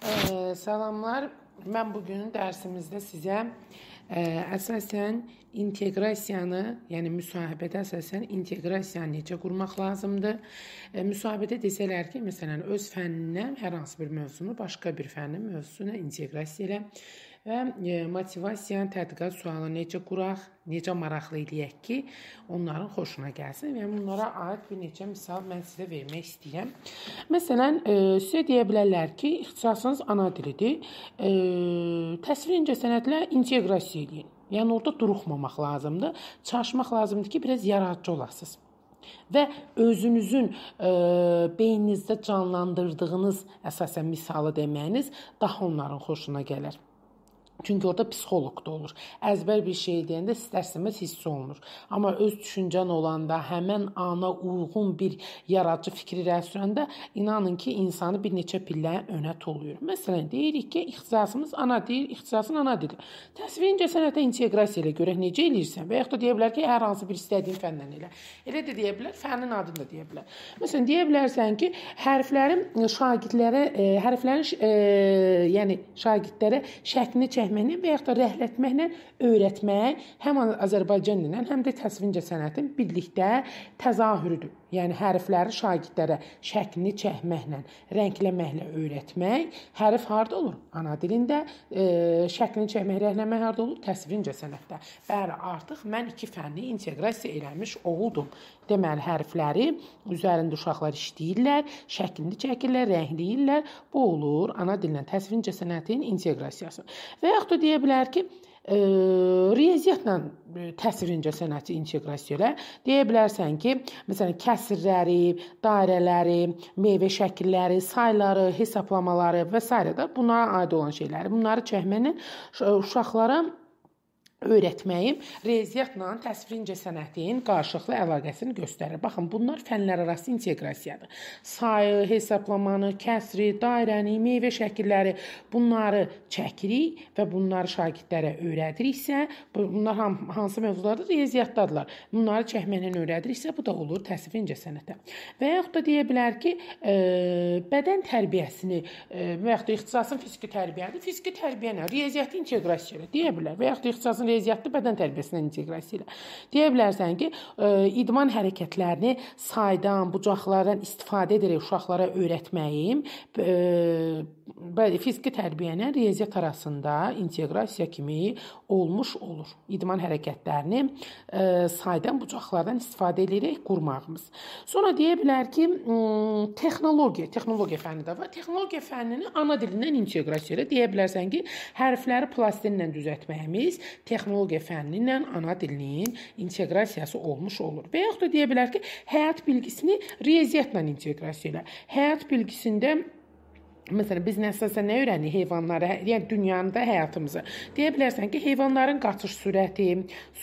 Ə, salamlar. Mən bu gün dərsimizdə sizə ə, e, əsasən inteqrasiyanı, yəni müsahibədə əsasən inteqrasiyanı necə qurmaq lazımdır? Ə, e, müsahibədə desələr ki, məsələn, öz fənnindən hər hansı bir mövzunu başqa bir fənnin mövzusuna inteqrasiya elə və hə, e, motivasiyanı tədqiqat sualı necə quraq, necə maraqlı eləyək ki, onların xoşuna gəlsin və bunlara aid bir neçə misal mən sizə vermək istəyirəm. Məsələn, e, sizə deyə bilərlər ki, ixtisasınız ana dilidir. E, təsvir incəsənətlə inteqrasiya eləyin. Yəni orada duruxmamaq lazımdır, çalışmaq lazımdır ki, biraz yaradıcı olasınız və özünüzün e, beyninizdə canlandırdığınız əsasən misalı deməyiniz daha onların xoşuna gələr. Çünki orada psixoloq da olur. Əzbər bir şey deyəndə istərsiniz hiss olunur. Amma öz düşüncən olanda, həmin ana uyğun bir yaradıcı fikri rəsmləndə inanın ki, insanı bir neçə pillə önə toluyur. Məsələn, deyirik ki, ixtisasımız ana dil, ixtisasın ana dili. Təsvirincə sənətə inteqrasiya elə görək necə eləyirsən və yaxud da deyə bilər ki, hər hansı bir istədiyin fəndən elə. Elə də deyə bilər, fənnin adını da deyə bilər. Məsələn, deyə bilərsən ki, hərflərin şagirdlərə, e, hərflərin e, yəni şagirdlərə şəklini çək etməklə və yaxud da rəhlətməklə öyrətmək həm Azərbaycan dilinin, həm də təsvincə sənətin birlikdə təzahürüdür yəni hərfləri şagirdlərə şəklini çəkməklə, rəngləməklə öyrətmək. Hərf harda olur? Ana dilində, e, şəklini çəkmək, rəngləmək harda olur? Təsviri incə sənətdə. Bəli, artıq mən iki fənni inteqrasiya eləmiş oldum. Deməli, hərfləri üzərində uşaqlar işləyirlər, şəklini çəkirlər, rəngləyirlər. Bu olur ana dilindən təsviri incə sənətin inteqrasiyası. Və yaxud da deyə bilər ki, riyaziyyatla e, təsirincə sənəti inteqrasiya elə deyə bilərsən ki, məsələn, kəsirləri, dairələri, meyvə şəkilləri, sayları, hesablamaları və s. də buna aid olan şeyləri. Bunları çəkmənin uşaqlara öyrətməyim riyaziyyatla təsvirincə sənətin qarşılıqlı əlaqəsini göstərir. Baxın, bunlar fənlərarası inteqrasiyadır. Sayı, hesablamanı, kəsri, dairəni, meyvə şəkilləri bunları çəkirik və bunları şagirdlərə öyrədiriksə, bunlar hansı mövzularda riyaziyyatdadılar. Bunları çəkməklə öyrədiriksə, bu da olur təsvirincə sənətə. Və yaxud da deyə bilər ki, ə, e, bədən tərbiyəsini ə, e, və yaxud da ixtisasın fiziki tərbiyəni, fiziki tərbiyə nə? Riyaziyyatı inteqrasiya deyə bilər və yaxud da ixtisasın riyaziyyatlı bədən tərbiyəsinin inteqrasiya ilə. Deyə bilərsən ki, e, idman hərəkətlərini saydan, bucaqlardan istifadə edərək uşaqlara öyrətməyim e, bəli, fiziki tərbiyənin riyaziyyat arasında inteqrasiya kimi olmuş olur. İdman hərəkətlərini e, saydam bucaqlardan istifadə edərək qurmağımız. Sonra deyə bilər ki, texnologiya, texnologiya fənni də var. Texnologiya fənnini ana dilindən inteqrasiya elə deyə bilərsən ki, hərfləri plastinlə düzəltməyimiz texnologiya fənni ilə ana dilinin inteqrasiyası olmuş olur. Və yaxud da deyə bilər ki, həyat bilgisini riyaziyyatla inteqrasiya elə. Həyat bilgisində Məsələn, biz nəsəsə nə öyrənirik heyvanlara, yəni dünyada həyatımızı. Deyə bilərsən ki, heyvanların qaçış sürəti,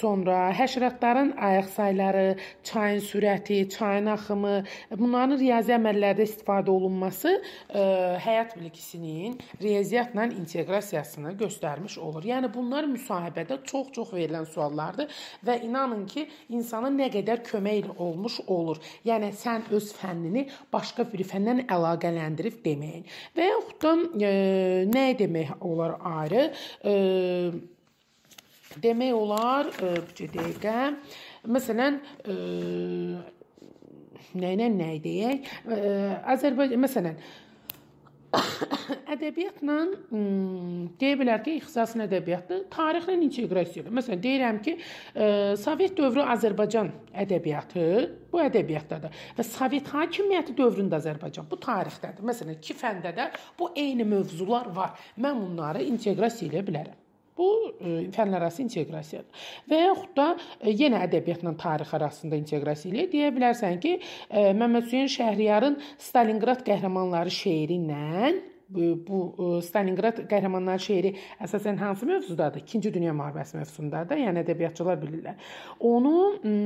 sonra həşəratların ayaq sayları, çayın sürəti, çayın axımı, bunların riyazi əməllərdə istifadə olunması ə, e, həyat bilikisinin riyaziyyatla inteqrasiyasını göstərmiş olur. Yəni bunlar müsahibədə çox-çox verilən suallardır və inanın ki, insana nə qədər kömək olmuş olur. Yəni sən öz fənnini başqa bir fəndən əlaqələndirib deməyin. Və yaxud da e, nə demək olar ayrı? E, demək olar, e, bir dəqiqə. Məsələn, e, nə ilə nə deyək? E, Azərbaycan məsələn, e, ədəbiyyatla deyə bilər ki, ixtisasın ədəbiyyatdır. Tarixlə inteqrasiyadır. Məsələn, deyirəm ki, Sovet dövrü Azərbaycan ədəbiyyatı bu ədəbiyyatdadır və Sovet hakimiyyəti dövründə Azərbaycan bu tarixdədir. Məsələn, iki fəndə də bu eyni mövzular var. Mən bunları inteqrasiya edə bilərəm. Bu e, fənlərarası inteqrasiyadır. Və yaxud da e, yenə ədəbiyyatla tarix arasında inteqrasiya ilə deyə bilərsən ki, e, Məmmədhüseyn Şəhriyarın Stalinqrad qəhrəmanları şeiri ilə bu e, Stalinqrad qəhrəmanlar şeiri əsasən hansı mövzudadır? İkinci Dünya müharibəsi mövzusundadır. Yəni ədəbiyyatçılar bilirlər. Onu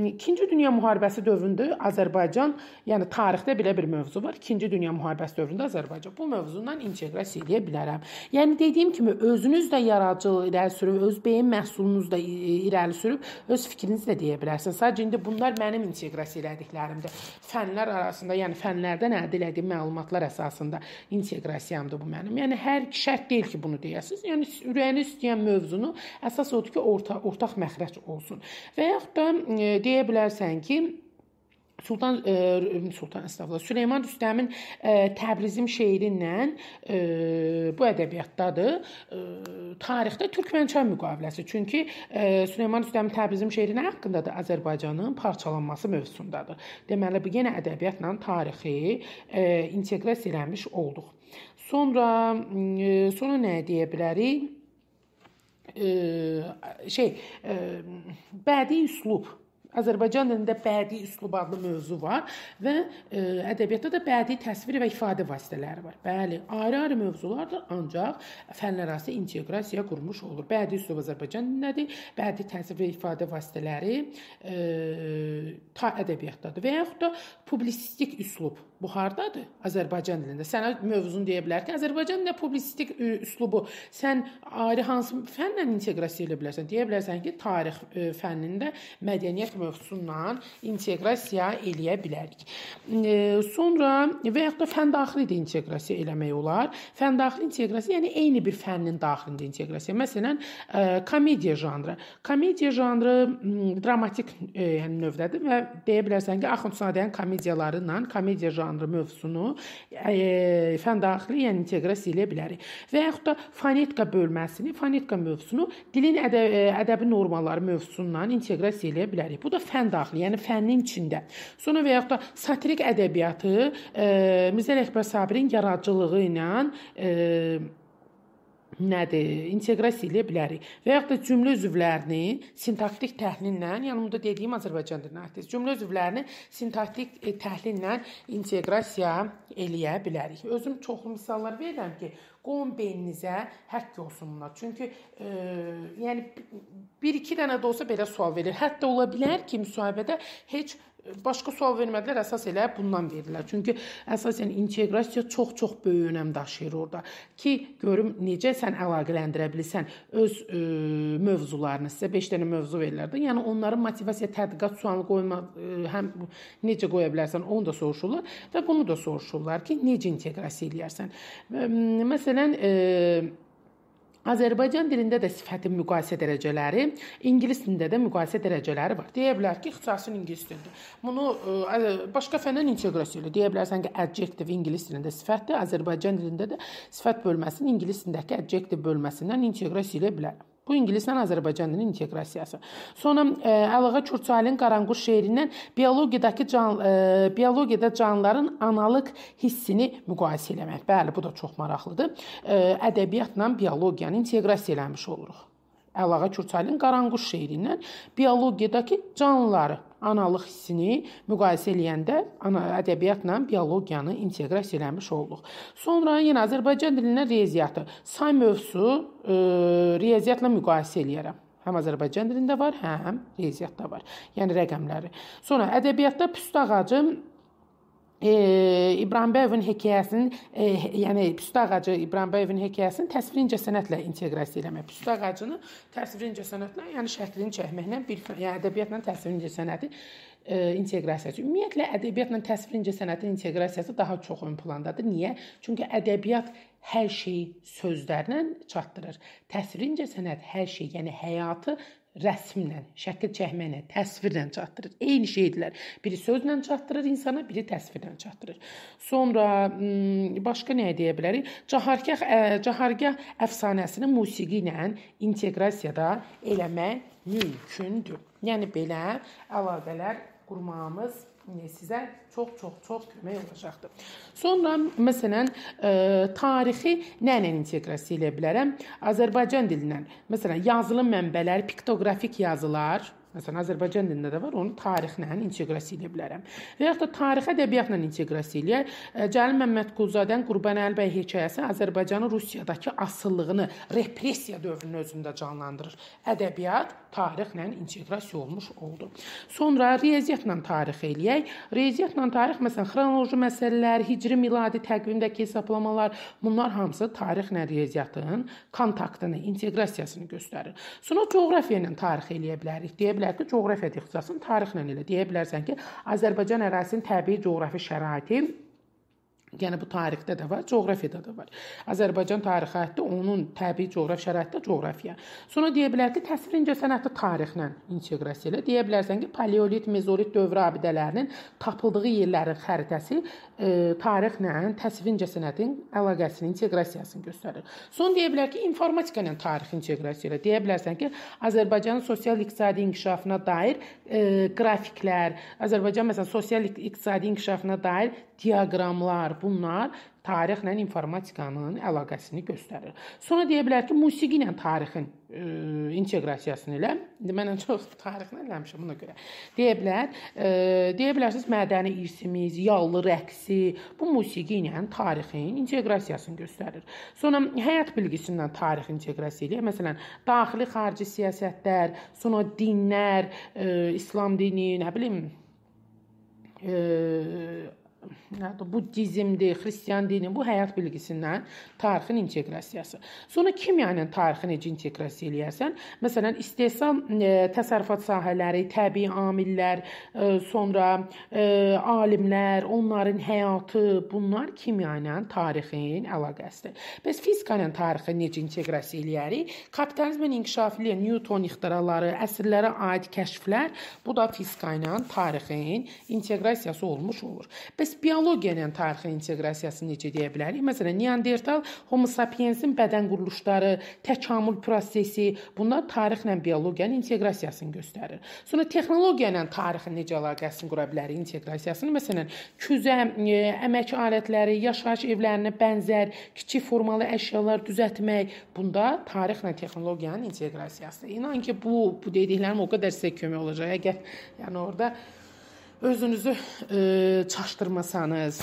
İkinci Dünya müharibəsi dövründə Azərbaycan, yəni tarixdə belə bir mövzu var. İkinci Dünya müharibəsi dövründə Azərbaycan bu mövzundan inteqrasiya edə bilərəm. Yəni dediyim kimi özünüz də yaradıcılıq irəli sürüb, öz beyin məhsulunuzu da irəli sürüb, öz fikrinizi də deyə bilərsiniz. Sadəcə indi bunlar mənim inteqrasiya elədiklərimdir. Fənlər arasında, yəni fənlərdən əldə etdiyim məlumatlar əsasında inteqrasiyam layihəmdir bu mənim. Yəni hər şərt deyil ki, bunu deyəsiz. Yəni ürəyiniz istəyən mövzunu əsas odur ki, orta ortaq məxrəc olsun. Və yaxud da e, deyə bilərsən ki, Sultan e, Sultan Əstəğfurullah Süleyman Rüstəmin e, Təbrizim şeirinlə e, bu ədəbiyyatdadır. E, tarixdə Türkmənçən müqaviləsi. Çünki e, Süleyman Rüstəmin Təbrizim şeirinə haqqında da Azərbaycanın parçalanması mövzusundadır. Deməli bu yenə ədəbiyyatla tarixi e, inteqrasiya eləmiş olduq. Sonra e, sonra nə deyə bilərik? E, şey, e, bədii üslub Azərbaycan dilində bədii üslub adlı mövzu var və e, ədəbiyyatda da bədii təsvir və ifadə vasitələri var. Bəli, ayrı-ayrı mövzulardır, ancaq fənlərarası inteqrasiya qurmuş olur. Bədii üslub Azərbaycan dilindədir, bədii təsvir və ifadə vasitələri e, ta ədəbiyyatdadır və yaxud da publisistik üslub bu hardadır? Azərbaycan dilində. Sənə mövzunu deyə bilər ki, Azərbaycan dilində publisistik e, üslubu sən ayrı hansı fənlə inteqrasiya edə bilərsən? Deyə bilərsən ki, tarix e, fənnində mədəniyyət mövzusundan inteqrasiya eləyə bilərik. Sonra və yaxud da fən daxili də inteqrasiya eləmək olar. Fən daxili inteqrasiya yəni eyni bir fənnin daxilində inteqrasiya. Məsələn, komediya janrı. Komediya janrı dramatik yəni növdədir və deyə bilərsən ki, Axundzadənin komediyaları ilə komediya janrı mövzusunu fən daxili yəni inteqrasiya eləyə bilərik. Və yaxud da fonetika bölməsini, fonetika mövzusunu dilin ədəbi, ədəbi normaları mövzusundan inteqrasiya eləyə bilərik. Bu Bu da fən daxili, yəni fənnin içində. Sonra və yaxud da satirik ədəbiyyatı e, Mirzə Ələkbər Sabirin yaradıcılığı ilə e, nədir? İnteqrasiya eləyə bilərik. Və yaxud da cümlə üzvlərini sintaktik təhlillə, yanımda yəni dediyim Azərbaycan dilinin artist cümlə üzvlərini sintaktik e, təhlillə inteqrasiya eləyə bilərik. Özüm çoxlu misallar verirəm ki, Qoyun beyninizə həkk olsun bunlar. Çünki e, yəni bir-iki dənə də olsa belə sual verir. Hətta ola bilər ki, müsahibədə heç başqa sual vermədilər, əsas elə bundan verdilər. Çünki əsasən yəni, inteqrasiya çox-çox böyük önəm daşıyır orada ki, görüm necə sən əlaqələndirə bilirsən öz ə, e, mövzularını. Sizə 5 dənə mövzu verirlər də. Yəni onların motivasiya tədqiqat sualı qoyma ə, e, həm necə qoya bilərsən, onu da soruşurlar və bunu da soruşurlar ki, necə inteqrasiya eləyərsən. Ə, məsələn, ə, Azərbaycan dilində də sifətin müqayisə dərəcələri, ingilis dilində də müqayisə dərəcələri var. Deyə bilər ki, ixtisasın ingilis dilidir. Bunu e, ə, başqa fəndən inteqrasiya ilə deyə bilərsən ki, adjektiv ingilis dilində sifətdir, Azərbaycan dilində də sifət bölməsinin ingilis dilindəki adjektiv bölməsindən inteqrasiya ilə bilərəm. Bu ingilisdən Azərbaycan dilinin inteqrasiyası. Sonra ə, e, Əlağa Kürçayın Qaranquş şeirindən biologiyadakı can ə, e, biologiyada canlıların analıq hissini müqayisə eləmək. Bəli, bu da çox maraqlıdır. Ə, e, ədəbiyyatla biologiyanı inteqrasiya eləmiş oluruq. Əlağa Kürçayın Qaranquş şeirindən biologiyadakı canlıları analıq hissini müqayisə eləyəndə ana ədəbiyyatla biologiyanı inteqrasiya eləmiş olduq. Sonra yenə Azərbaycan dilindən riyaziyyatı. Say mövzusu e, riyaziyyatla müqayisə eləyərəm. Həm Azərbaycan dilində var, hə, həm riyaziyyatda var. Yəni rəqəmləri. Sonra ədəbiyyatda püstağacım e, İbrahimbəyovun hekayəsinin e, yəni püstə ağacı İbrahimbəyovun hekayəsinin təsvirincə sənətlə inteqrasiya eləmək, püstə ağacını təsvirincə sənətlə, yəni şəklini çəkməklə bir yəni ədəbiyyatla təsvirincə sənəti e, inteqrasiyası. Ümumiyyətlə ədəbiyyatla təsvirincə sənətin inteqrasiyası daha çox ön plandadır. Niyə? Çünki ədəbiyyat hər şeyi sözlərlə çatdırır. Təsvirincə sənət hər şey, yəni həyatı rəsmlə, şəkil çəkməklə, təsvirlə çatdırır. Eyni şeydirlər. Biri sözlə çatdırır insana, biri təsvirlə çatdırır. Sonra başqa nə deyə bilərik? Cahargah cahargah əfsanəsini musiqi ilə inteqrasiyada eləmək mümkündür. Yəni belə əlaqələr qurmağımız sizə çox-çox-çox kömək olacaqdır. Sonra məsələn, e, tarixi nə ilə inteqrasiya edə bilərəm? Azərbaycan dilindən. Məsələn, yazılı mənbələr, piktoqrafik yazılar Məsələn, Azərbaycan dilində də var, onu tarixlə yəni inteqrasiya edə bilərəm. Və yaxud da tarixi ədəbiyyatla inteqrasiya eləyək. E, Cəlil Məmmədquluzadənin Qurban Əlbəy hekayəsi Azərbaycanın Rusiyadakı asıllığını repressiya dövrünün özündə canlandırır. Ədəbiyyat tarixlə inteqrasiya olmuş oldu. Sonra riyaziyyatla tarix eləyək. Riyaziyyatla tarix məsələn xronoloji məsələlər, Hicri miladi təqvimdəki hesablamalar, bunlar hamısı tarixlə riyaziyyatın kontaktını, inteqrasiyasını göstərir. Sonra coğrafiya ilə tarix eləyə bilərik. Deyə bilər ki, coğrafiya ixtisasının tarixlə elə deyə bilərsən ki, Azərbaycan ərazisinin təbii coğrafi şəraiti Yəni bu tarixdə də var, coğrafiyada da var. Azərbaycan tarixi hətta onun təbii coğrafi şəraitdə coğrafiya. Sonra deyə bilər ki, təsvir incəsənəti tarixlə inteqrasiya elə. Deyə bilərsən ki, paleolit, mezolit dövrü abidələrinin tapıldığı yerlərin xəritəsi e, tarixlə təsvir incəsənətin əlaqəsini, inteqrasiyasını göstərir. Son deyə bilər ki, informatika ilə tarix inteqrasiya elə. Deyə bilərsən ki, Azərbaycanın sosial-iqtisadi inkişafına dair e, qrafiklər, Azərbaycan məsələn sosial-iqtisadi inkişafına dair diaqramlar, bunlar tarixlə informatikanın əlaqəsini göstərir. Sonra deyə bilər ki, musiqi ilə tarixin ə, e, inteqrasiyasını elə. İndi mən çox tarixlə eləmişəm buna görə. Deyə bilər, ə, e, deyə bilərsiniz mədəni irsimiz, yallı rəqsi bu musiqi ilə tarixin inteqrasiyasını göstərir. Sonra həyat bilgisindən tarix inteqrasiya eləyir. Məsələn, daxili xarici siyasətlər, sonra dinlər, ə, e, İslam dini, nə bilim, ə, nədir? Buddizmdir, xristian dini, bu həyat bilgisindən tarixin inteqrasiyası. Sonra kimyanın tarixi necə inteqrasiya eləyərsən? Məsələn, istehsal e, təsərrüfat sahələri, təbii amillər, e, sonra e, alimlər, onların həyatı, bunlar kimya ilə tarixin əlaqəsidir. Bəs fizika ilə tarixi necə inteqrasiya eləyirik? Kapitalizmin inkişafı ilə Newton ixtiraları, əsrlərə aid kəşflər, bu da fizika ilə tarixin inteqrasiyası olmuş olur. Bəs Bəs biologiya ilə tarixin inteqrasiyasını necə deyə bilərik? Məsələn, Neandertal Homo sapiensin bədən quruluşları, təkamül prosesi, bunlar tarixlə biologiyanın inteqrasiyasını göstərir. Sonra texnologiya ilə tarixin necə əlaqəsini qura bilərik, inteqrasiyasını? Məsələn, küzə, e, əmək alətləri, yaşayış evlərinə bənzər kiçik formalı əşyalar düzəltmək, bunda tarixlə texnologiyanın inteqrasiyası. İnan ki, bu bu dediklərim o qədər sizə kömək olacaq. Əgər yəni orada özünüzü e, çaşdırmasanız.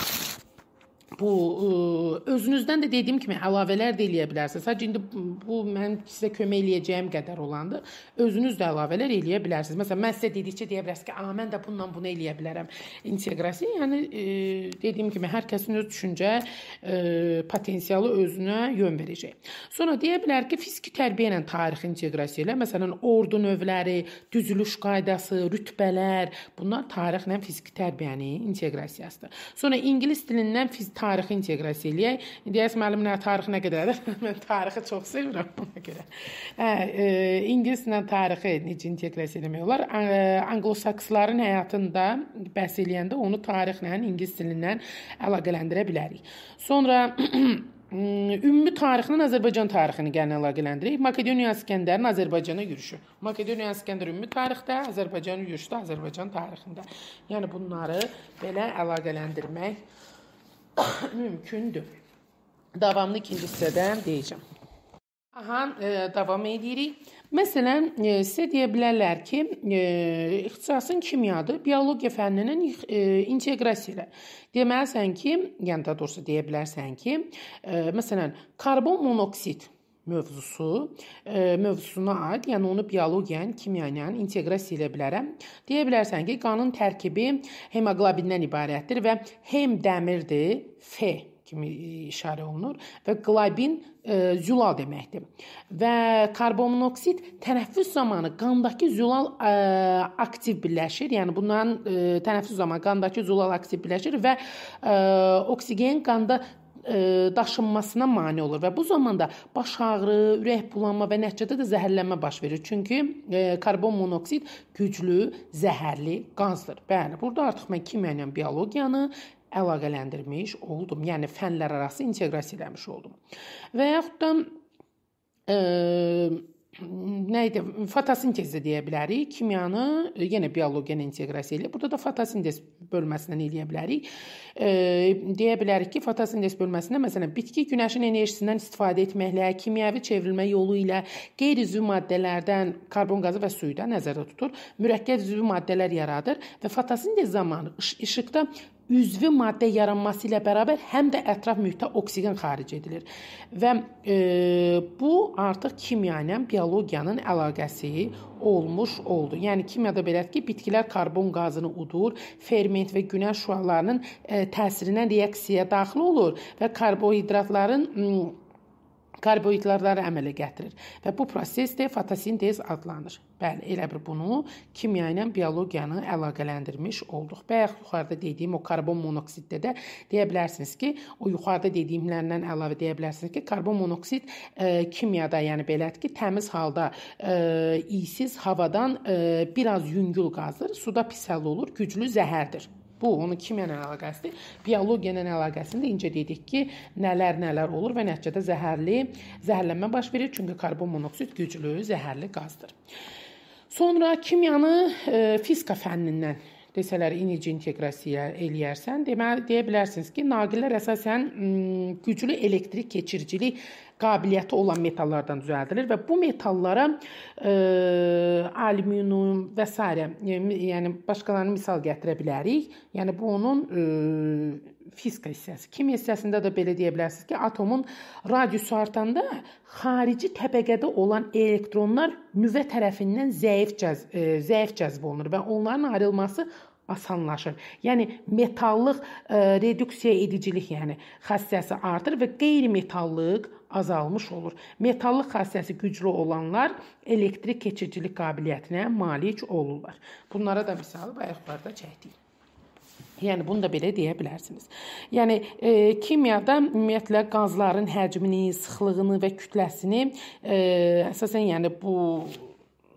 bu ə, e, özünüzdən də dediyim kimi əlavələr də eləyə bilərsiniz. Sadəcə indi bu mən sizə kömək eləyəcəyim qədər olandı. Özünüz də əlavələr eləyə bilərsiniz. Məsələn, mən sizə dedikcə deyə bilərsiniz ki, "A, mən də bununla bunu eləyə bilərəm." İnteqrasiya, yəni ə, e, dediyim kimi hər kəsin öz düşüncə ə, e, potensialı özünə yön verəcək. Sonra deyə bilər ki, fiziki tərbiyə ilə tarix inteqrasiya elə. Məsələn, ordu növləri, düzülüş qaydası, rütbələr, bunlar tarixlə fiziki tərbiyənin inteqrasiyasıdır. Sonra ingilis dilindən fizik tarixi inteqrasiya eləyək. İndi Əs müəllimlə tarix nə qədərdir? Mən tarixi çox sevirəm ona görə. Hə, e, ingilislə tarixi necə inteqrasiya eləmək olar? Anglosaksların həyatında bəhs eləyəndə onu tarixlə, ingilis dilindən əlaqələndirə bilərik. Sonra ümumi tarixinin Azərbaycan tarixini gəlin əlaqələndirik. Makedoniya İsgəndərin Azərbaycana yürüşü. Makedoniya İskəndər ümumi tarixdə, Azərbaycan yürüşü də Azərbaycan tarixində. Yəni bunları belə əlaqələndirmək mümkündür. Davamlı ikinci hissədən deyəcəm. Aha, e, davam edirik. Məsələn, e, sizə deyə bilərlər ki, e, ixtisasın kimyadır, biologiya fənninin e, inteqrasiyalı. Deməlisən ki, yəni daha doğrusu deyə bilərsən ki, e, məsələn, karbon monoksid mövzusu, e, mövzusuna aid, yəni onu biologiyan, kimyanyan inteqrasiya edə bilərəm. Deyə bilərsən ki, qanın tərkibi hemoqlobindən ibarətdir və hem dəmirdir, F kimi işarə olunur və qlobin e, zülal deməkdir. Və karbonmonoksid tənəffüs zamanı qandakı zülal e, aktiv birləşir. Yəni bundan e, tənəffüs zamanı qandakı zülal aktiv birləşir və e, oksigen qanda E, daşınmasına mane olur və bu zamanda baş ağrı, ürək bulanma və nəticədə də zəhərlənmə baş verir. Çünki e, karbon monoksid güclü zəhərli qazdır. Bəli, burada artıq mən kimya ilə biologiyanı əlaqələndirmiş oldum. Yəni fənlər arası inteqrasiya eləmiş oldum. Və yaxud da e, nə idi? Fotosintezə deyə bilərik. Kimyanı e, yenə biologiyanın inteqrasiya ilə. Burada da fotosintez bölməsindən eləyə bilərik. E, deyə bilərik ki, fotosintez bölməsində məsələn bitki günəşin enerjisindən istifadə etməklə, kimyəvi çevrilmə yolu ilə qeyri-üzvü maddələrdən, karbon qazı və suyu da nəzərdə tutur. Mürəkkəb üzvü maddələr yaradır və fotosintez zamanı işıqda üzvi maddə yaranması ilə bərabər həm də ətraf mühitə oksigen xaric edilir. Və e, bu artıq kimya ilə biologiyanın əlaqəsi olmuş oldu. Yəni kimyada belədir ki, bitkilər karbon qazını udur, ferment və günəş şüalarının e, təsirinə reaksiyaya daxil olur və karbohidratların e, karbohidratları əmələ gətirir və bu proses də fotosintez adlanır. Bəli, elə bir bunu kimya ilə biologiyanı əlaqələndirmiş olduq. Bayaq yuxarıda dediyim o karbon monoksiddə də deyə bilərsiniz ki, o yuxarıda dediyimlərindən əlavə deyə bilərsiniz ki, karbon monoksid e, kimyada, yəni belədir ki, təmiz halda e, iysiz havadan e, biraz yüngül qazdır, suda pis həll olur, güclü zəhərdir. Bu onun kimya ilə əlaqəsidir. Biologiya ilə əlaqəsində incə dedik ki, nələr nələr olur və nəticədə zəhərli zəhərlənmə baş verir, çünki karbon monoksid güclü zəhərli qazdır. Sonra kimyanı e, fizika fənnindən desələr inici inteqrasiya eləyərsən, deməli deyə bilərsiniz ki, naqillər əsasən güclü elektrik keçiricilik qabiliyyəti olan metallardan düzəldilir və bu metallara e, alüminium və s. E, yəni başqalarını misal gətirə bilərik. Yəni bu onun e, fizika hissəsi. Kimya hissəsində də belə deyə bilərsiniz ki, atomun radiusu artanda xarici təbəqədə olan elektronlar nüvə tərəfindən zəif cəzb e, zəif cəzb olunur və onların ayrılması asanlaşır. Yəni metallıq e, reduksiya edicilik, yəni xassəsi artır və qeyri-metallıq azalmış olur. Metallıq xassəsi güclü olanlar elektrik keçicilik qabiliyyətinə malik olurlar. Bunlara da misal bayaqlarda çəkdik. Yəni bunu da belə deyə bilərsiniz. Yəni e, kimyada ümumiyyətlə qazların həcmini, sıxlığını və kütləsini e, əsasən yəni bu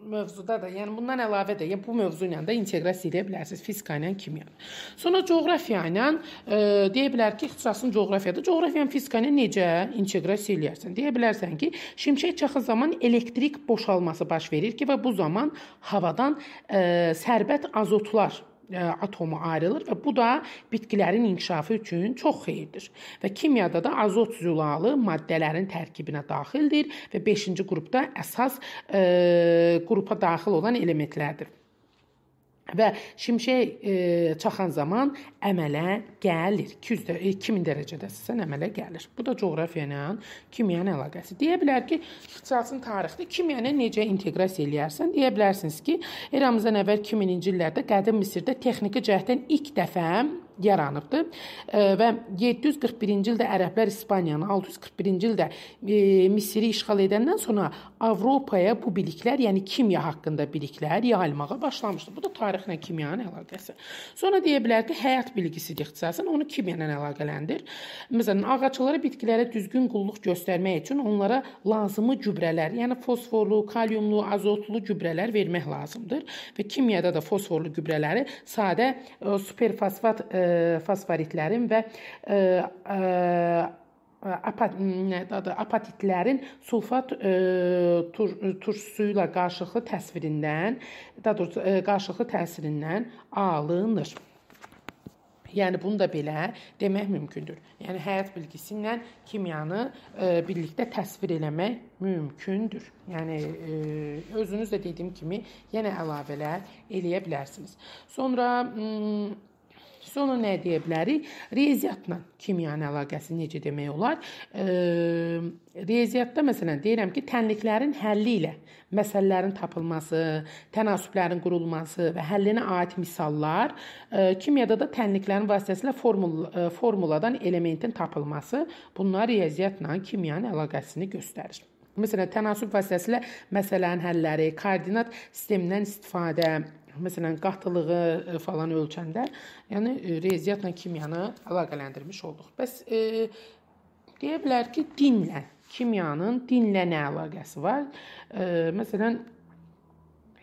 mövzuda da, yəni bundan əlavə də, yəni bu mövzu ilə də inteqrasiya edə bilərsiniz fizika ilə kimyanı. Sonra coğrafiya ilə e, deyə bilər ki, ixtisasın coğrafiyada, coğrafiyanı fizika ilə necə inteqrasiya eləyərsən? Deyə bilərsən ki, şimşək çaxı zaman elektrik boşalması baş verir ki və bu zaman havadan e, sərbət azotlar E, atomu ayrılır və bu da bitkilərin inkişafı üçün çox xeyirdir. Və kimyada da azot zülalı maddələrin tərkibinə daxildir və 5-ci qrupda əsas e, qrupa daxil olan elementlərdir və şimşək e, çaxan zaman əmələ gəlir. 200 də, e, 2000 dərəcədəsən əmələ gəlir. Bu da coğrafiya ilə kimyanın əlaqəsi. Deyə bilər ki, ixtisasın tarixdə kimyanı necə inteqrasiya eləyərsən? Deyə bilərsiniz ki, eramızdan əvvəl 2000-ci illərdə qədim Misirdə texniki cəhətdən ilk dəfə yaranıbdır e, və 741-ci ildə ərəblər İspaniyanı, 641-ci ildə e, Misiri işğal edəndən sonra Avropaya bu biliklər, yəni kimya haqqında biliklər yayılmağa başlamışdı. Bu da tarixlə kimyanın əlaqəsi. Sonra deyə bilər ki, həyat bilgisidir ixtisasın, onu kimya ilə əlaqələndir. Məsələn, ağaclara, bitkilərə düzgün qulluq göstərmək üçün onlara lazımı gübrələr, yəni fosforlu, kaliumlu, azotlu gübrələr vermək lazımdır və kimyada da fosforlu gübrələri sadə e, superfosfat e, E, fosforitlərin və e, e, apatitlərin sulfat tur, turşusu ilə qarşılıqlı təsvirindən, daha doğrusu qarşılıqlı təsirindən alınır. Yəni bunu da belə demək mümkündür. Yəni həyat bilgisi ilə kimyanı e, birlikdə təsvir eləmək mümkündür. Yəni e, özünüz də dediyim kimi yenə əlavələr eləyə bilərsiniz. Sonra Biz onu nə deyə bilərik? Riyaziyyatla kimyanın əlaqəsi necə demək olar? E, riyaziyyatda məsələn deyirəm ki, tənliklərin həlli ilə məsələlərin tapılması, tənasüblərin qurulması və həllinə aid misallar, e, kimyada da tənliklərin vasitəsilə formul e, formuladan elementin tapılması, bunlar riyaziyyatla kimyanın əlaqəsini göstərir. Məsələn, tənasüb vasitəsilə məsələnin həlləri, koordinat sistemindən istifadə, Məsələn, qatılığı e, falan ölçəndə, yəni e, riyaziyyatla kimyanı əlaqələndirmiş olduq. Bəs e, deyə bilər ki, dinlə kimyanın dinlə nə əlaqəsi var? E, məsələn,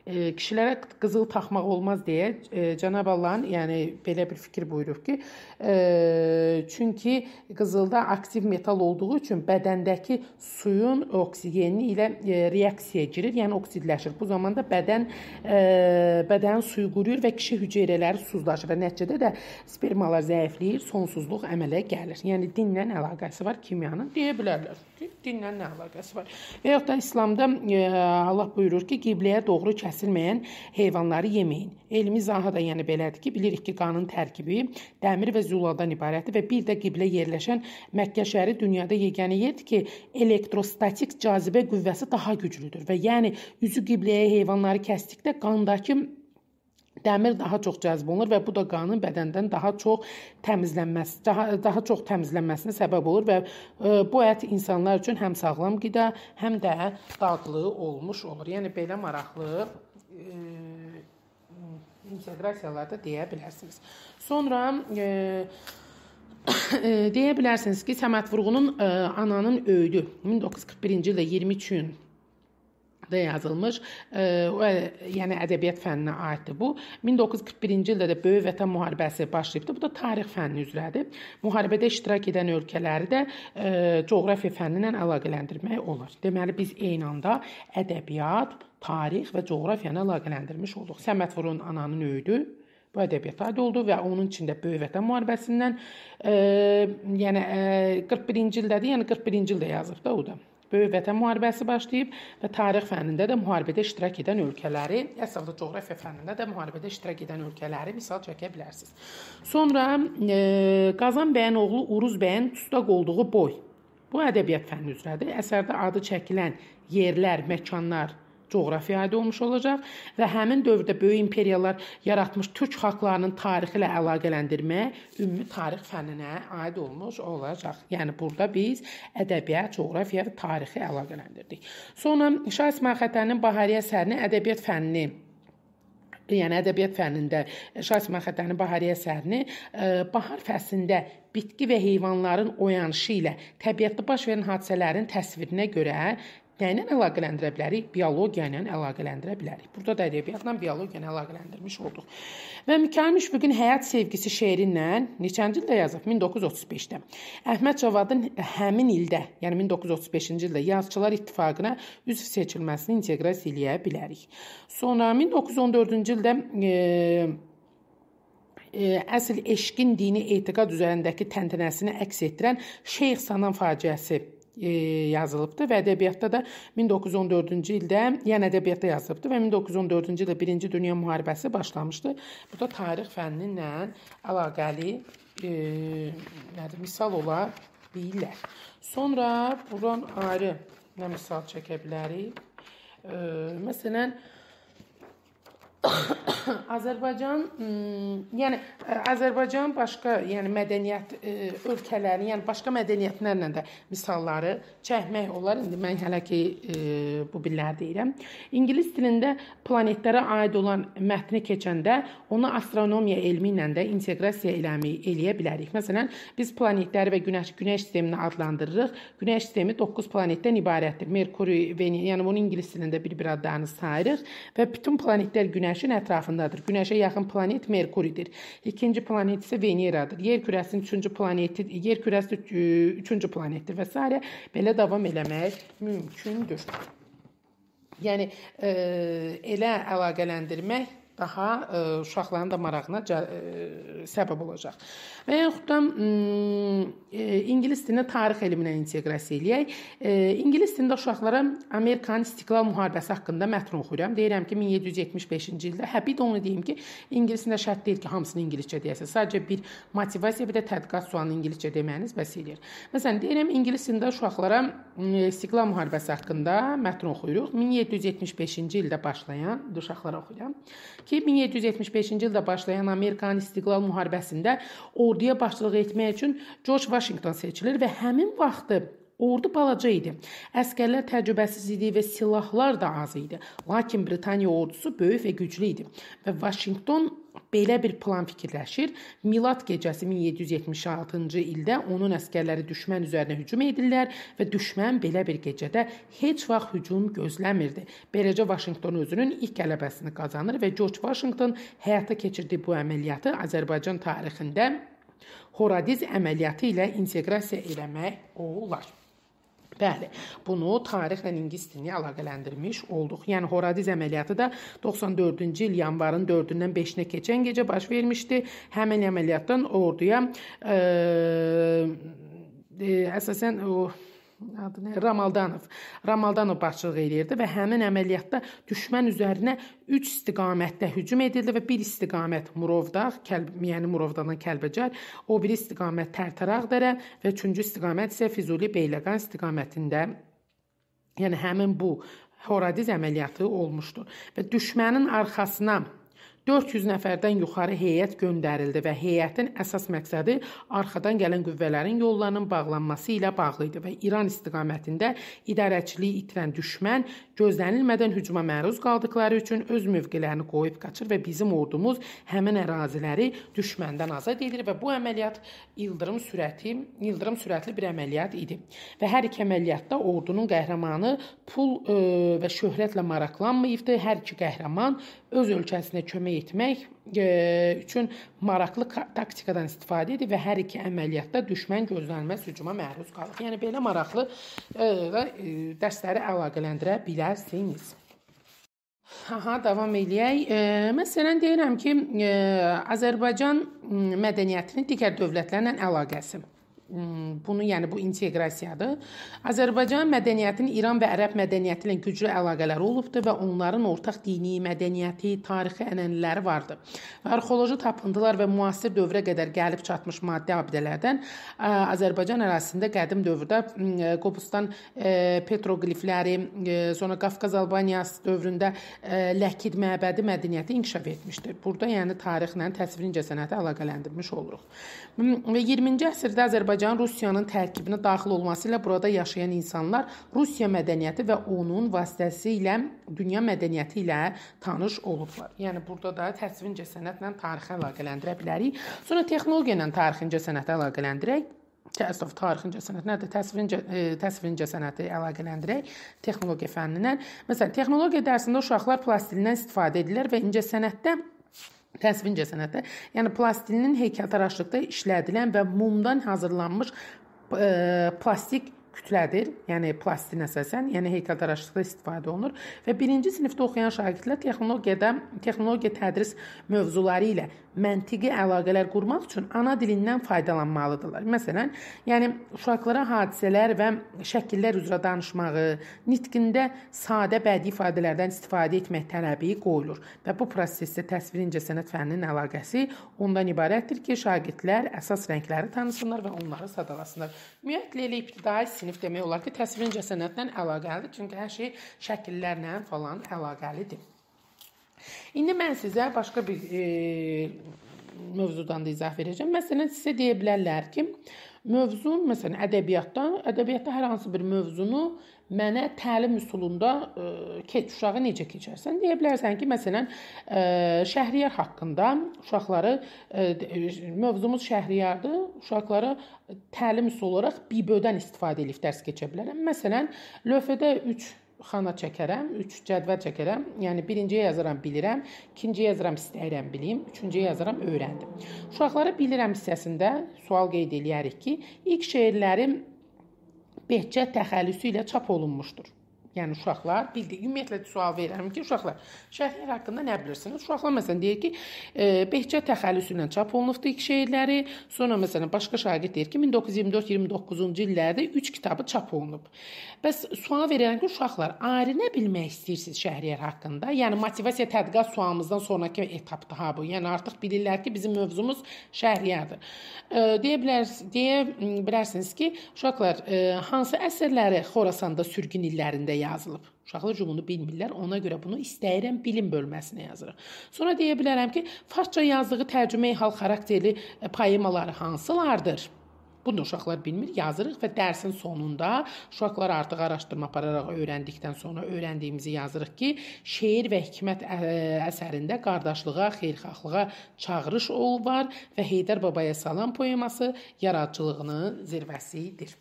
e, kişilərə qızıl taxmaq olmaz deyə e, Cənab Allahın, yəni belə bir fikir buyurub ki, e, çünki qızılda aktiv metal olduğu üçün bədəndəki suyun oksigeni ilə e, reaksiyaya girir, yəni oksidləşir. Bu zamanda bədən e, bədən suyu quruyur və kişi hüceyrələri suzlaşır və nəticədə də spermalar zəifləyir, sonsuzluq əmələ gəlir. Yəni dinlə əlaqəsi var kimyanın deyə bilərlər. Dinlə nə əlaqəsi var? Və ya da İslamda e, Allah buyurur ki, qibləyə doğru kəsilməyən heyvanları yeməyin. Elmi izahı da yəni belədir ki, bilirik ki, qanın tərkibi dəmir və zuladan ibarətdir və bir də qiblə yerləşən Məkkə şəhəri dünyada yeganə yerdir ki, elektrostatik cazibə qüvvəsi daha güclüdür və yəni üzü qibləyə heyvanları kəsdikdə qandakı dəmir daha çox cəzb olunur və bu da qanın bədəndən daha çox təmizlənməsi, daha, daha çox təmizlənməsinə səbəb olur və e, bu ət insanlar üçün həm sağlam qida, həm də dadlı olmuş olur. Yəni belə maraqlı e, inteqrasiyalarda deyə bilərsiniz. Sonra e, e deyə bilərsiniz ki, Səməd Vurğunun e, Ananın öyüdü 1941-ci ildə 23 iyun da yazılmış və yəni ədəbiyyat fənninə aiddir bu. 1941-ci ildə də Böyük Vətən müharibəsi başlayıbdı. Bu da tarix fənni üzrədir. Müharibədə iştirak edən ölkələri də coğrafiya fənni ilə əlaqələndirmək olar. Deməli biz eyni anda ədəbiyyat, tarix və coğrafiyanı əlaqələndirmiş olduq. Səməd Vurun ananın öyüdü bu ədəbiyyata aid oldu və onun içində Böyük Vətən müharibəsindən, e, yəni e, 41-ci ildədir, yəni 41-ci ildə yazıb da o da. Böyük Vətən müharibəsi başlayıb və tarix fənnində də müharibədə iştirak edən ölkələri, əslində coğrafiya fənnində də müharibədə iştirak edən ölkələri misal çəkə bilərsiniz. Sonra e, Qazan bəyin oğlu Uruz bəyin dustaq olduğu boy. Bu ədəbiyyat fənni üzrədir. Əsərdə adı çəkilən yerlər, məkanlar, coğrafiya aid olmuş olacaq və həmin dövrdə böyük imperiyalar yaratmış türk xalqlarının tarixi ilə əlaqələndirmə ümumi tarix fənninə aid olmuş olacaq. Yəni burada biz ədəbiyyat, coğrafiya və tarixi əlaqələndirdik. Sonra Şah İsmayıl Xətənin Bahariyə əsərini ədəbiyyat fənnini yəni ədəbiyyat fənnində Şah İsmayıl Xətənin Bahariyə əsərini e, bahar fəslində bitki və heyvanların oyanışı ilə təbiətdə baş verən hadisələrin təsvirinə görə Nəyi yəni ilə əlaqələndirə bilərik? Biologiya ilə əlaqələndirə bilərik. Burada da ədəbiyyatla biologiyanı əlaqələndirmiş olduq. Və Mikayıl Müşfiqin Həyat sevgisi şeiri ilə neçənci ildə yazıb? 1935-də. Əhməd Cavadın həmin ildə, yəni 1935-ci ildə Yazıçılar İttifaqına üzv seçilməsini inteqrasiya eləyə bilərik. Sonra 1914-cü ildə e, ə, e, əsl eşqin dini etiqad üzərindəki təntənəsini əks etdirən Şeyx Sanan faciəsi E, yazılıbdır və ədəbiyyatda da 1914-cü ildə, yəni ədəbiyyatda yazılıbdır və 1914-cü ildə 1-ci Dünya müharibəsi başlamışdı. Bu da tarix fənni ilə əlaqəli e, nədir, misal ola bilər. Sonra buran ayrı nə misal çəkə bilərik? E, məsələn, e, Azərbaycan, yəni Azərbaycan başqa, yəni mədəniyyət ölkələri, yəni başqa mədəniyyətlərlə də misalları çəkmək olar. İndi mən hələ ki bu billəri deyirəm. İngilis dilində planetlərə aid olan mətni keçəndə onu astronomiya elmi ilə də inteqrasiya eləmi eləyə bilərik. Məsələn, biz planetləri və günəş günəş sistemini adlandırırıq. Günəş sistemi 9 planetdən ibarətdir. Merkuri, Venera, yəni bunu ingilis dilində bir-bir adlarını sayırıq və bütün planetlər günəş Günəşin ətrafındadır. Günəşə yaxın planet Merkuridir. İkinci planet isə Veneradır. Yer kürəsinin üçüncü planeti, yer kürəsi e, üçüncü planetdir və s. belə davam eləmək mümkündür. Yəni e, elə əlaqələndirmək daha ə, e, uşaqların da marağına ə, e, səbəb olacaq. Və yaxud da ə, mm, e, ingilis dilini tarix elminə inteqrasiya eləyək. Ə, ingilis dilində uşaqlara Amerikan İstiqlal müharibəsi haqqında mətn oxuyuram. Deyirəm ki, 1775-ci ildə hə bir də onu deyim ki, ingilisində şərt deyil ki, hamısını ingiliscə deyəsən. Sadəcə bir motivasiya, bir də tədqiqat sualını ingiliscə deməyiniz bəs eləyir. Məsələn, deyirəm ingilis dilində uşaqlara mm, İstiqlal müharibəsi haqqında mətn oxuyuruq. 1775-ci ildə başlayan uşaqlara oxuyuram ki, 1775-ci ildə başlayan Amerikanın İstiqlal müharibəsində orduya başçılıq etmək üçün George Washington seçilir və həmin vaxtı Ordu balaca idi. Əsgərlər təcrübəsiz idi və silahlar da az idi. Lakin Britaniya ordusu böyük və güclü idi və Vaşinqton belə bir plan fikirləşir. Milad gecəsi 1776-cı ildə onun əsgərləri düşmən üzərinə hücum edirlər və düşmən belə bir gecədə heç vaxt hücum gözləmirdi. Beləcə Vaşinqton özünün ilk qələbəsini qazanır və George Washington həyata keçirdiyi bu əməliyyatı Azərbaycan tarixində Horadiz əməliyyatı ilə inteqrasiya eləmək olar. Bəli, bunu tarixlə İngilis dilini əlaqələndirmiş olduq. Yəni Horadiz əməliyyatı da 94-cü il yanvarın 4-dən 5-nə keçən gecə baş vermişdi. Həmin əməliyyatdan orduya e, e, əsasən o adı nə? Ramaldanov. Ramaldanov başçılıq edirdi və həmin əməliyyatda düşmən üzərinə 3 istiqamətdə hücum edildi və bir istiqamət Murovdağ, Kəlb, yəni Murovdağdan Kəlbəcər, o biri istiqamət Tərtərağdərə və üçüncü istiqamət isə Füzuli Beyləqan istiqamətində Yəni həmin bu Horadiz əməliyyatı olmuşdur və düşmənin arxasına 400 nəfərdən yuxarı heyət göndərildi və heyətin əsas məqsədi arxadan gələn qüvvələrin yollarının bağlanması ilə bağlı idi və İran istiqamətində idarəçiliyi itirən düşmən gözlənilmədən hücuma məruz qaldıqları üçün öz mövqelərini qoyub qaçır və bizim ordumuz həmin əraziləri düşməndən azad edir və bu əməliyyat ildırım sürəti, ildırım sürətli bir əməliyyat idi. Və hər iki əməliyyatda ordunun qəhrəmanı pul ə, e, və şöhrətlə maraqlanmayıbdı. Hər iki qəhrəman öz ölkəsinə kömək etmək e, üçün maraqlı taktikadan istifadə edir və hər iki əməliyyatda düşmən gözlənilməz hücuma məruz qalır. Yəni belə maraqlı e, və e, dərsləri əlaqələndirə bilərsiniz. Aha, davam eləyək. E, məsələn deyirəm ki, e, Azərbaycan mədəniyyətinin digər dövlətlərlə əlaqəsi bunu yəni bu inteqrasiyadır. Azərbaycan mədəniyyətinin İran və Ərəb mədəniyyəti ilə güclü əlaqələri olubdur və onların ortaq dini, mədəniyyəti, tarixi ənənələri vardır. Arxeoloji tapıntılar və müasir dövrə qədər gəlib çatmış maddi abidələrdən Azərbaycan ərazisində qədim dövrdə Qobustan petroqlifləri, sonra Qafqaz Albaniyası dövründə Ləkid məbədi mədəniyyəti inkişaf etmişdir. Burada yəni tarixlə təsvirincə sənəti əlaqələndirmiş oluruq. Və 20-ci əsrdə Azərbaycan Azərbaycan Rusiyanın tərkibinə daxil olması ilə burada yaşayan insanlar Rusiya mədəniyyəti və onun vasitəsilə dünya mədəniyyəti ilə tanış olublar. Yəni burada da təsvir incəsənətlə tarixi əlaqələndirə bilərik. Sonra texnologiya ilə tarixi incəsənəti əlaqələndirək. Təəssüf tarixin incəsənət nədir? Təsvirin e, təsvirin incəsənəti əlaqələndirək texnologiya fənnindən. Məsələn, texnologiya dərsində uşaqlar plastilindən istifadə edirlər və incəsənətdə Təsvinci sənəti, yəni plastilinin heykəltaraşlıqda işlədilən və mumdan hazırlanmış e, plastik kütlədir. Yəni plastin əsasən, yəni heykəltaraşlıqda istifadə olunur və 1-ci sinifdə oxuyan şagirdlər texnologiyada texnologiya tədris mövzuları ilə məntiqi əlaqələr qurmaq üçün ana dilindən faydalanmalıdırlar. Məsələn, yəni uşaqlara hadisələr və şəkillər üzrə danışmağı, nitqində sadə bədii ifadələrdən istifadə etmək tələbi qoyulur və bu prosesdə təsvir incəsənət fənninin əlaqəsi ondan ibarətdir ki, şagirdlər əsas rəngləri tanısınlar və onları sadalasınlar. Ümumiyyətlə elə ibtidai sinif demək olar ki, təsvir incəsənətlə əlaqəlidir, çünki hər şey şəkillərlə falan əlaqəlidir. İndi mən sizə başqa bir e, mövzudan da izah verəcəm. Məsələn, sizə deyə bilərlər ki, mövzu, məsələn, ədəbiyyatdan, ədəbiyyatda hər hansı bir mövzunu mənə təlim üsulunda e, keç uşağı necə keçərsən deyə bilərsən ki, məsələn, e, Şəhriyar haqqında uşaqları e, mövzumuz Şəhriyardır. Uşaqlara təlim üsulu olaraq bibödən istifadə edib dərs keçə bilərəm. Məsələn, lövhədə 3 xana çəkərəm, 3 cədvəl çəkərəm. Yəni birinciyə yazaram bilirəm, ikinciyə yazaram istəyirəm bilim, üçüncüyə yazaram öyrəndim. Uşaqlara bilirəm hissəsində sual qeyd eləyərik ki, ilk şeirlərim Behçə təxəllüsü ilə çap olunmuşdur yəni uşaqlar bildi. Ümumiyyətlə sual verirəm ki, uşaqlar şərhlər haqqında nə bilirsiniz? Uşaqlar məsələn deyir ki, e, Behçə təxəllüsü ilə çap olunubdu iki şeirləri. Sonra məsələn başqa şagird deyir ki, 1924-29-cu illərdə 3 kitabı çap olunub. Bəs sual verirəm ki, uşaqlar ayrı nə bilmək istəyirsiniz şəhriyər haqqında? Yəni motivasiya tədqiqat sualımızdan sonrakı etapda ha bu. Yəni artıq bilirlər ki, bizim mövzumuz şəhriyərdir. E, deyə bilər, deyə bilərsiniz ki, uşaqlar e, hansı əsərləri Xorasanda sürgün illərində yazılıb. Uşaqlar bunu bilmirlər. Ona görə bunu istəyirəm bilim bölməsinə yazırıq. Sonra deyə bilərəm ki, farsça yazdığı tərcümeyi hal xarakterli e, poemaları hansılardır? Bunu da uşaqlar bilmir, yazırıq və dərsin sonunda uşaqlar artıq araşdırma apararaq öyrəndikdən sonra öyrəndiyimizi yazırıq ki, şeir və hikmət əsərində qardaşlığa, xeyirxahlığa çağırış ol var və Heydər Babaya salam poeması yaradıcılığının zirvəsidir.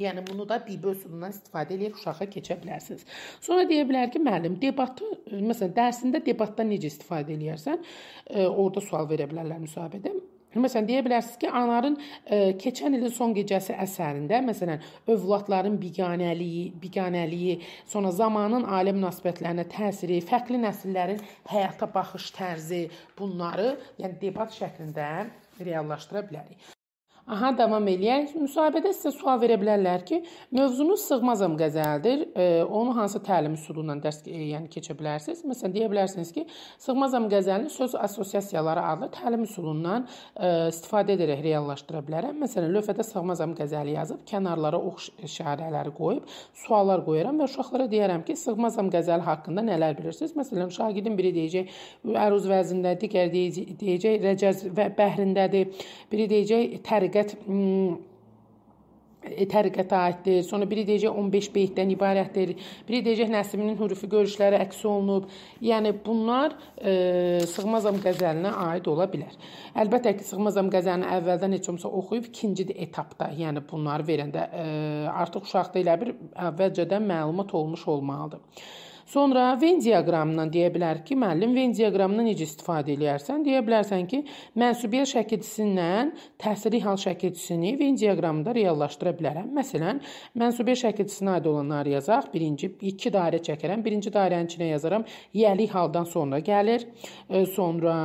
Yəni bunu da bibə üsulundan istifadə edib uşağa keçə bilərsiniz. Sonra deyə bilər ki, müəllim, debatı, məsələn, dərsində debatdan necə istifadə eləyirsən, e, orada sual verə bilərlər müsahibədə. Məsələn, deyə bilərsiniz ki, Anarın ə, e, keçən ilin son gecəsi əsərində, məsələn, övladların biganəliyi, biganəliyi, sonra zamanın ailə münasibətlərinə təsiri, fərqli nəsillərin həyata baxış tərzi, bunları, yəni debat şəklində reallaşdıra bilərik. Aha, davam eləyək. Müsahibədə sizə sual verə bilərlər ki, mövzunuz sığmazam qəzəldir. E, onu hansı təlim üsulu ilə dərs e, yəni keçə bilərsiniz? Məsələn, deyə bilərsiniz ki, sığmazam qəzəlini söz assosiasiyaları adlı təlim üsulundan e, istifadə edərək reallaşdıra bilərəm. Məsələn, lövhədə sığmazam qəzəli yazıb, kənarlara ox işarələri qoyub, suallar qoyaram və uşaqlara deyərəm ki, sığmazam qəzəli haqqında nələr bilirsiniz? Məsələn, şagirdin biri deyəcək, əruz vəznində, digər deyəcək, deyəcək rəcəz və bəhrindədir. Biri deyəcək, təriqə hərəkət hmm, təriqətə aiddir. Sonra biri deyəcək 15 beytdən ibarətdir. Biri deyəcək Nəsiminin hürufi görüşləri əks olunub. Yəni bunlar e, Sığmazam qəzəlinə aid ola bilər. Əlbəttə ki, Sığmazam qəzəlini əvvəldən heç olmasa oxuyub ikinci etapda, yəni bunları verəndə e, artıq uşaqda elə bir əvvəlcədən məlumat olmuş olmalıdır. Sonra Venn diaqramından deyə bilər ki, müəllim Venn diaqramını necə istifadə eləyərsən? Deyə bilərsən ki, mənsubiyyət şəkilçisindən təsirli hal şəkilçisini Venn diaqramında reallaşdıra bilərəm. Məsələn, mənsubiyyət şəkilçisinə aid olanları yazaq. Birinci 2 dairə çəkərəm. Birinci dairənin içinə yazaram. Yəlik haldan sonra gəlir. Sonra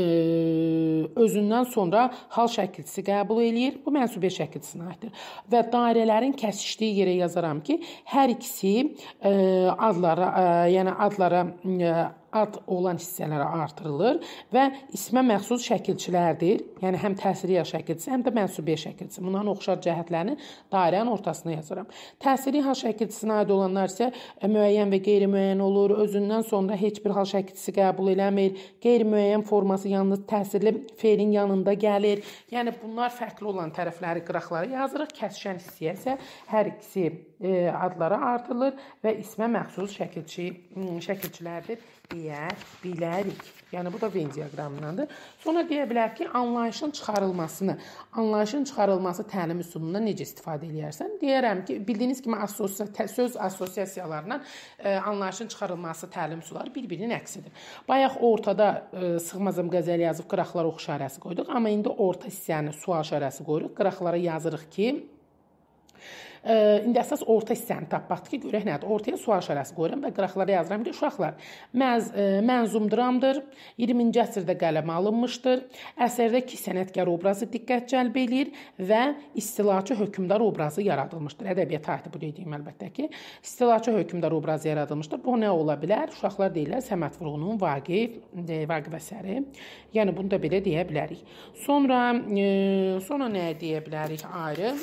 özündən sonra hal şəkilçisi qəbul eləyir. Bu mənsubiyyət şəkilçisinə aiddir. Və dairələrin kəsişdiyi yerə yazaram ki, hər ikisi e, adlara, e, yəni adlara e, ad olan hissələrə artırılır və ismə məxsus şəkilçilərdir. Yəni həm təsiriyə şəkilçisi, həm də mənsubiyyə şəkilçisi. Bunların oxşar cəhətlərini dairənin ortasına yazıram. Təsiri hal şəkilçisinə aid olanlar isə e, müəyyən və qeyri-müəyyən olur. Özündən sonra heç bir hal şəkilçisi qəbul eləmir. Qeyri-müəyyən forması yalnız təsirli feilin yanında gəlir. Yəni bunlar fərqli olan tərəfləri qıraqlara yazırıq. Kəsişən hissiyə isə hər ikisi e, adlara artırılır və ismə məxsus şəkilçi şəkilçilərdir deyə bilərik. Yəni bu da Venn diaqramındandır. Sonra deyə bilərik ki, anlayışın çıxarılmasını, anlayışın çıxarılması təlim üsulunda necə istifadə eləyərsən? Deyərəm ki, bildiyiniz kimi assosiasiya söz assosiasiyalarından e, anlayışın çıxarılması təlim üsulları bir-birinin əksidir. Bayaq ortada e, sığmazam qəzəl yazıb qıraqlara oxşarəsi qoyduq, amma indi orta hissəni sual işarəsi qoyuruq. Qıraqlara yazırıq ki, İndi əsas orta hissəni tapmaq ki, görək nədir. Ortaya sual işarəsi qoyuram və qıraqlara yazıram ki, uşaqlar, məz mənzum dramdır. 20-ci əsrdə qələmə alınmışdır. Əsərdə iki sənətkar obrazı diqqət cəlb eləyir və istilaçı hökmdar obrazı yaradılmışdır. Ədəbiyyat tarixi bu dediyim əlbəttə ki, istilaçı hökmdar obrazı yaradılmışdır. Bu nə ola bilər? Uşaqlar deyirlər Səməd Vurğunun Vaqif, e, Vaqif əsəri. Yəni bunu da belə deyə bilərik. Sonra e, sonra nə deyə bilərik ayrı?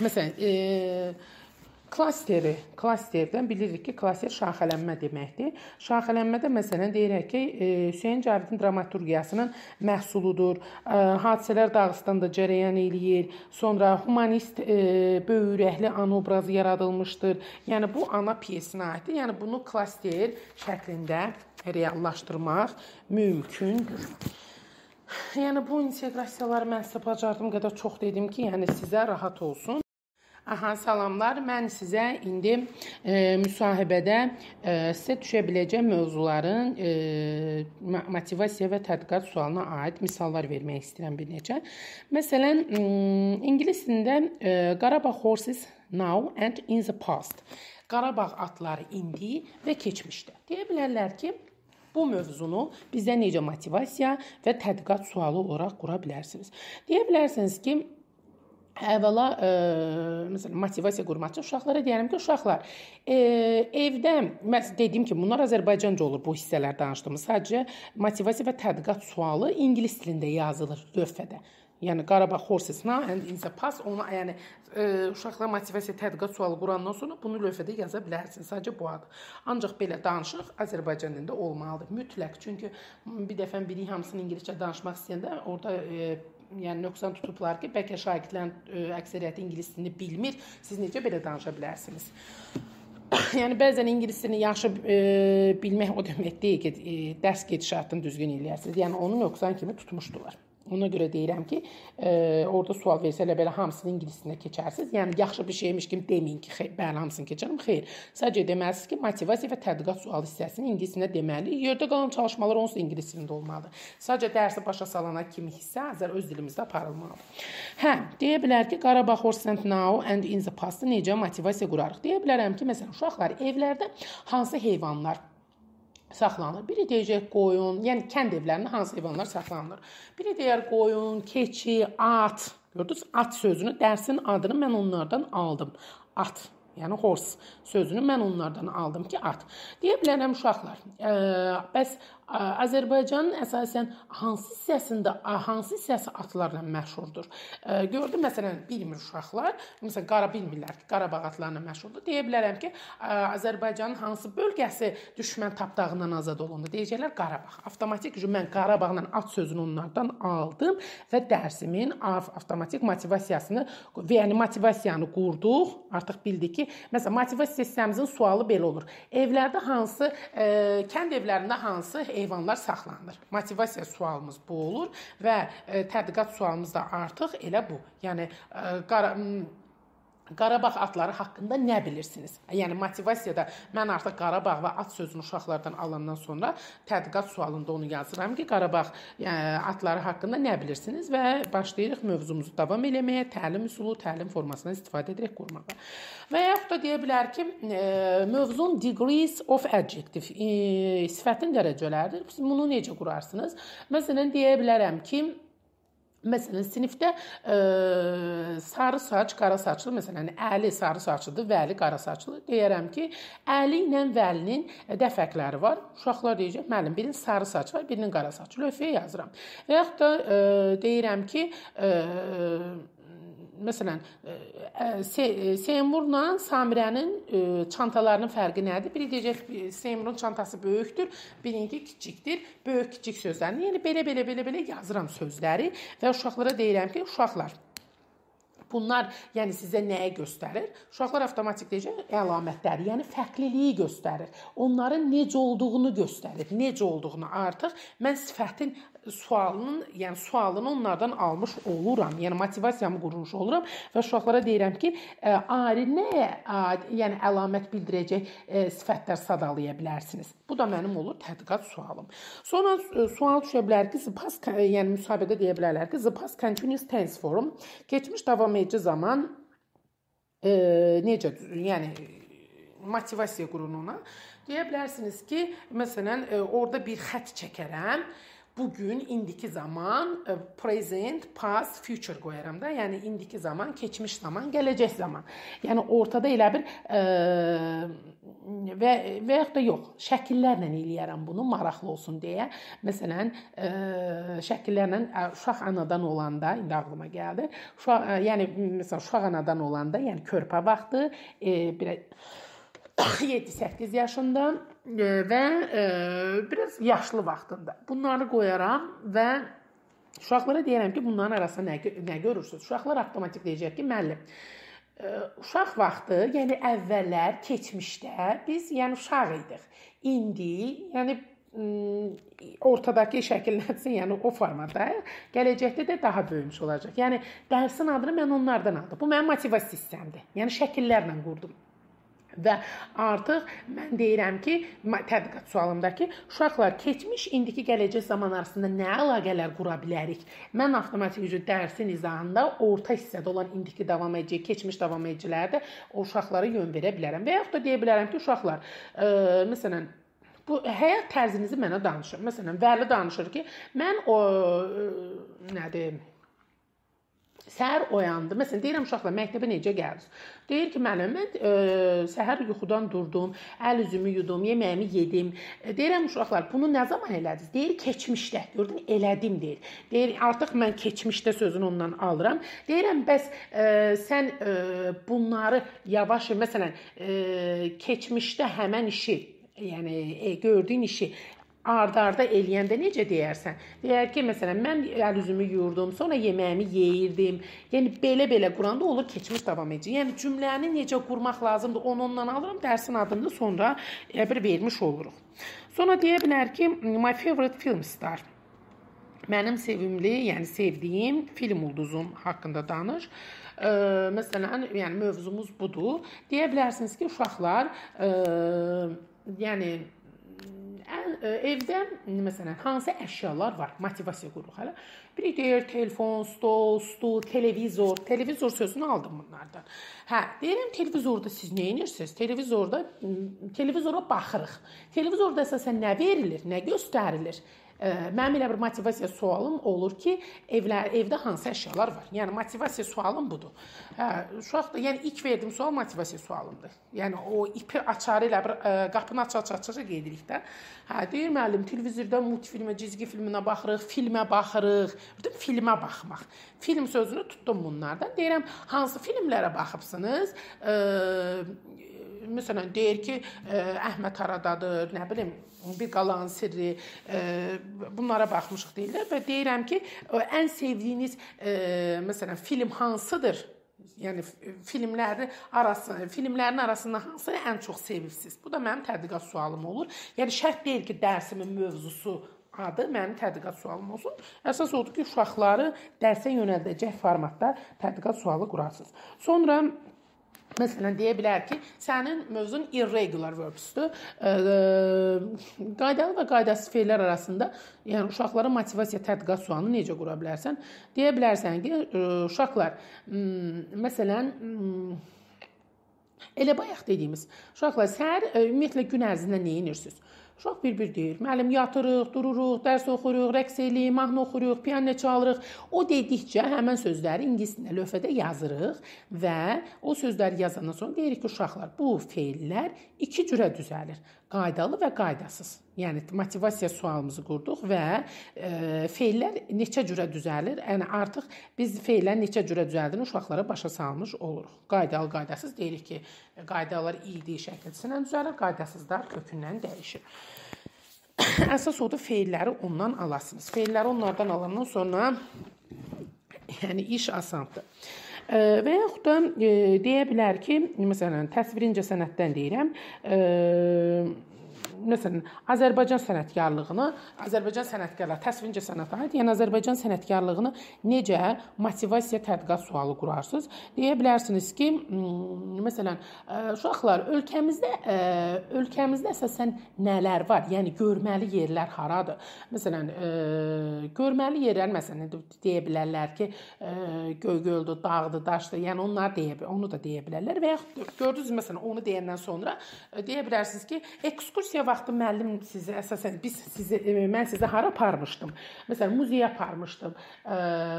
Məsələn, e, klasteri, klasterdən bilirik ki, klaster şaxələnmə deməkdir. Şaxələnmədə məsələn deyirək ki, e, Hüseyn Cavidin dramaturgiyasının məhsuludur. E, hadisələr Dağıstanda cərəyan eləyir. Sonra humanist e, böyürəkli ana obrazı yaradılmışdır. Yəni bu ana pyesinə aiddir. Yəni bunu klaster şəklində reallaşdırmaq mümkündür. Yəni bu inteqrasiyaları mən sizə bacardığım qədər çox dedim ki, yəni sizə rahat olsun. Aha, salamlar. Mən sizə indi e, müsahibədə e, sizə düşə biləcək mövzuların e, motivasiya və tədqiqat sualına aid misallar vermək istəyirəm bir neçə. Məsələn, mm, ingilis dilində e, Qarabağ horses now and in the past. Qarabağ atları indi və keçmişdə. Deyə bilərlər ki, Bu mövzunu bizə necə motivasiya və tədqiqat sualı olaraq qura bilərsiniz. Deyə bilərsiniz ki, Əvvəla, ə, e, məsələn, motivasiya qurmaq üçün uşaqlara deyirəm ki, uşaqlar, ə, e, evdə məs dediyim ki, bunlar Azərbaycanca olur bu hissələr danışdığımız. Sadəcə motivasiya və tədqiqat sualı ingilis dilində yazılır lövhədə. Yəni Qarabağ Horsesna and in the past ona yəni ə, e, uşaqlar motivasiya tədqiqat sualı qurandan sonra bunu lövhədə yaza bilərsən. Sadəcə bu ad. Ancaq belə danışıq Azərbaycan dilində olmalıdır mütləq. Çünki bir dəfə bilik hamısını ingiliscə danışmaq istəyəndə orada ə, yəni nöqsan tutublar ki, bəlkə şagirdlərin e, əksəriyyəti ingilis dilini bilmir. Siz necə belə danışa bilərsiniz? yəni bəzən ingilis dilini yaxşı e, bilmək o demək deyil ki, e, dərs gedişatını düzgün eləyəsiniz. Yəni onu nöqsan kimi tutmuşdular. Ona görə deyirəm ki, e, orada sual versələr belə hamısını ingiliscə keçərsiniz. Yəni yaxşı bir şeymiş kimi deməyin ki, xeyr, bəli, hamısını keçərəm. Xeyr. Sadəcə deməlisiniz ki, motivasiya və tədqiqat sualı hissəsini ingiliscə deməli. Yerdə qalan çalışmalar onsuz ingilis dilində olmalıdır. Sadəcə dərsi başa salana kimi hissə Azər öz dilimizdə aparılmalıdır. Hə, deyə bilər ki, Qarabağ Horsent Now and in the Past necə motivasiya qurarıq? Deyə bilərəm ki, məsələn, uşaqlar evlərdə hansı heyvanlar saxlanır. Biri deyəcək qoyun, yəni kənd evlərində hansı heyvanlar saxlanılır? Biri deyər qoyun, keçi, at. Gördünüz? At sözünü, dərsin adını mən onlardan aldım. At Yəni horse sözünü mən onlardan aldım ki, at. Deyə bilərəm uşaqlar. E, bəs Azərbaycanın əsasən hansı hissəsində hansı hissəsi atlarla məşhurdur? Gördüm məsələn bilmir uşaqlar, məsələn qara bilmirlər ki, Qarabağ atlarla məşhurdur. Deyə bilərəm ki, Azərbaycanın hansı bölgəsi düşmən tapdağından azad olundu? Deyəcəklər Qarabağ. Avtomatik mən Qarabağla at sözünü onlardan aldım və dərsimin avtomatik motivasiyasını, yəni motivasiyanı qurduq. Artıq bildik ki, məsələn motivasiya sistemimizin sualı belə olur. Evlərdə hansı, kənd evlərində hansı heyvanlar saxlanılır. Motivasiya sualımız bu olur və e, tədqiqat sualımız da artıq elə bu. Yəni e, qara Qarabağ atları haqqında nə bilirsiniz? Yəni motivasiyada mən artıq Qarabağ və at sözünü uşaqlardan alandan sonra tədqiqat sualında onu yazıram ki, Qarabağ yəni, atları haqqında nə bilirsiniz və başlayırıq mövzumuzu davam eləməyə, təlim üsulu, təlim formasından istifadə edərək qurmağa. Və yaxud da deyə bilər ki, e, mövzun degrees of adjective e, sifətin dərəcələridir. Siz bunu necə qurarsınız? Məsələn deyə bilərəm ki, Məsələn, sinifdə ə, sarı saç, qara saçlı, məsələn, Əli sarı saçlıdır, Vəli qara saçlı. Deyərəm ki, Əli ilə Vəlinin e, dəfəkləri var. Uşaqlar deyəcək, müəllim, birinin sarı saç var, birinin qara saç. Lövhəyə yazıram. Və yaxud da ə, deyirəm ki, ə, Məsələn, e, e, e, Seymurla Samirənin çantalarının fərqi nədir? Biri deyəcək Seymurun çantası böyükdür, birinki kiçikdir. Böyük kiçik sözlərini, yəni belə-belə belə-belə yazıram sözləri və uşaqlara deyirəm ki, uşaqlar Bunlar yəni sizə nəyi göstərir? Uşaqlar avtomatikləşən əlamətləri, yəni fərqliliyi göstərir. Onların necə olduğunu göstərir. Necə olduğunu artıq mən sifətin sualının, yəni sualını onlardan almış oluram. Yəni motivasiyamı qurmuş oluram və uşaqlara deyirəm ki, e, ari nəyə, yəni əlamət bildirəcək e, sifətlər sadalaya bilərsiniz. Bu da mənim olur tədqiqat sualım. Sonra e, sual düşə bilər ki, the past yəni müsabiqədə deyə bilərlər ki, the past continuous tense form keçmiş davam etdiyi zaman e, necə yəni motivasiya qurun ona. Deyə bilərsiniz ki, məsələn, e, orada bir xətt çəkərəm bu gün indiki zaman e, present, past, future qoyaram da. Yəni indiki zaman, keçmiş zaman, gələcək zaman. Yəni ortada elə bir ə, e, və və yaxud da yox, şəkillərlə eləyərəm bunu maraqlı olsun deyə. Məsələn, ə, e, şəkillərlə ə, e, uşaq anadan olanda indi ağlıma gəldi. Uşaq ə, e, yəni məsələn uşaq anadan olanda, yəni körpə vaxtı ə, bir 7-8 yaşında ə, və ə, biraz yaşlı vaxtında. Bunları qoyaram və uşaqlara deyirəm ki, bunların arasında nə, nə görürsüz? Uşaqlar avtomatik deyəcək ki, müəllim uşaq vaxtı, yəni əvvəllər, keçmişdə biz yəni uşaq idik. İndi, yəni ortadakı şəkillənsin, yəni o formada, gələcəkdə də daha böyümüş olacaq. Yəni dərsin adını mən onlardan aldım. Bu mənim motivasiya sistemdir. Yəni şəkillərlə qurdum. Və artıq mən deyirəm ki, tədqiqat sualımdakı uşaqlar keçmiş, indiki gələcək zaman arasında nə əlaqələr qura bilərik? Mən avtomatik üzrə dərsin izahında orta hissədə olan indiki davam edici, keçmiş davam edicilərdə o uşaqlara yön verə bilərəm və yaxud da deyə bilərəm ki, uşaqlar, ə, e, məsələn, bu həyat tərzinizi mənə danışın. Məsələn, Vəli danışır ki, mən o ə, e, nədir? Səhər oyandı. Məsələn, deyirəm uşaqlar, məktəbə necə gəldiniz? Deyir ki, müəllim, mən e, səhər yuxudan durdum, əl üzümü yudum, yeməyimi yedim. E, deyirəm uşaqlar, bunu nə zaman elədiniz? Deyir, keçmişdə. Gördün, elədim deyir. Deyir, artıq mən keçmişdə sözünü ondan alıram. Deyirəm, bəs e, sən e, bunları yavaş, məsələn, e, keçmişdə həmin işi yəni e, gördüyün işi arda-arda eləyəndə necə deyərsən? Deyər ki, məsələn, mən əl üzümü yuyurdum, sonra yeməyimi yeyirdim. Yəni belə-belə quranda olur keçmiş davam edici. Yəni cümləni necə qurmaq lazımdır, onu ondan alıram, dərsin adını sonra bir vermiş oluruq. Sonra deyə bilər ki, my favorite film star. Mənim sevimli, yəni sevdiyim film ulduzum haqqında danış ə, məsələn, yəni mövzumuz budur. Deyə bilərsiniz ki, uşaqlar, ə, yəni evdə məsələn hansı əşyalar var? Motivasiya qururuq hələ. Biri deyir telefon, stol, stul, televizor. Televizor sözünü aldım bunlardan. Hə, deyirəm televizorda siz nə edirsiniz? Televizorda televizora baxırıq. Televizorda əsasən nə verilir, nə göstərilir? Mənim elə bir motivasiya sualım olur ki, evlər evdə hansı əşyalar var? Yəni motivasiya sualım budur. Hə, uşaq da yəni ilk verdiyim sual motivasiya sualımdır. Yəni o ipi açarı ilə bir ə, qapını aça-aça gedirik də. Hə, deyir müəllim, televizorda multfilmə, cizgi filminə baxırıq, filmə baxırıq. Dedim filmə baxmaq. Film sözünü tutdum bunlardan. Deyirəm, hansı filmlərə baxıbsınız? Ə, məsələn deyir ki, ə, Əhməd haradadır, nə bilim, bir qalan sirri e, bunlara baxmışıq deyirlər və deyirəm ki, ən sevdiyiniz e, məsələn film hansıdır? Yəni filmləri arası filmlərin arasında hansını ən çox sevibsiz? Bu da mənim tədqiqat sualım olur. Yəni şərt deyil ki, dərsimin mövzusu adı mənim tədqiqat sualım olsun. Əsas odur ki, uşaqları dərsə yönəldəcək formatda tədqiqat sualı qurasınız. Sonra Məsələn deyə bilər ki, sənin mövzun irregular verbsdür. E, qaydalı və qaydasız fe'llər arasında, yəni uşaqlara motivasiya tədqiqat sualını necə qura bilərsən? Deyə bilərsən ki, e, uşaqlar hmm, məsələn hmm, elə bayaq dediyimiz, uşaqlar səhər e, ümumiyyətlə gün ərzində nə edirsiniz? Uşaq bir-bir deyir. Müəllim yatırıq, dururuq, dərs oxuyuruq, rəqs eləyirik, mahnı oxuyuruq, piano çalırıq. O dedikcə həmin sözləri ingilis dilində lövhədə yazırıq və o sözləri yazandan sonra deyirik ki, uşaqlar, bu feillər iki cürə düzəlir. Qaydalı və qaydasız. Yəni motivasiya sualımızı qurduq və e, feillər neçə cürə düzəlir? Yəni artıq biz feillərin neçə cürə düzəldiyini uşaqlara başa salmış oluruq. Qaydalı qaydasız deyirik ki, qaydalar idi şəkilçisindən düzəlir, qaydasızlar kökündən dəyişir. Əsas odur feilləri ondan alasınız. Feilləri onlardan alandan sonra yəni iş asandır. E, və yaxud da e, deyə bilər ki, məsələn, təsvirincə sənətdən deyirəm, e, Məsələn, Azərbaycan sənətkarlığını, Azərbaycan sənətkarlar təsvincə sənətə aid, yəni Azərbaycan sənətkarlığını necə motivasiya tədqiqat sualı qurarsınız? Deyə bilərsiniz ki, hmm, məsələn, e, uşaqlar ölkəmizdə e, ölkəmizdə əsasən nələr var? Yəni görməli yerlər haradır? Məsələn, e, görməli yerlər məsələn deyə bilərlər ki, Göygöldür, dağdır, daşdır. Yəni onlar deyə onu da deyə bilərlər və yaxud gördünüz məsələn onu deyəndən sonra deyə bilərsiniz ki, ekskursiya vaxtı müəllim sizi əsasən biz sizi e, mən sizə hara aparmışdım? Məsələn, muzeyə aparmışdım. E,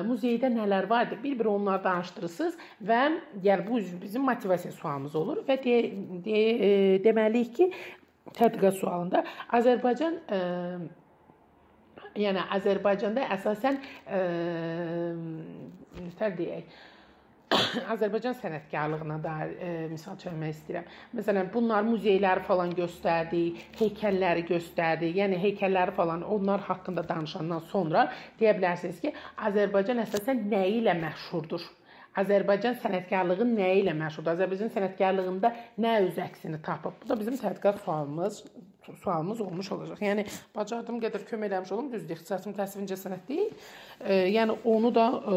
muzeydə nələr var idi? Bir-bir onları danışdırırsınız və yəni bu bizim motivasiya sualımız olur və de, de, e, deməliyik ki, tədqiqat sualında Azərbaycan ə, yəni Azərbaycanda əsasən ə, deyək, Azərbaycan sənətkarlığına dair e, misal çəkmək istəyirəm. Məsələn, bunlar muzeyləri falan göstərdik, heykəlləri göstərdik. Yəni heykəlləri falan onlar haqqında danışandan sonra deyə bilərsiniz ki, Azərbaycan əsasən nəyi ilə məşhurdur? Azərbaycan sənətkarlığı nə ilə məşhurdur? Azərbaycan sənətkarlığında nə öz əksini tapıb? Bu da bizim tədqiqat sualımız sualımız olmuş olacaq. Yəni bacardığım qədər kömək eləmiş olum, düzdür, ixtisasım təsvincə sənət deyil. E, yəni onu da e,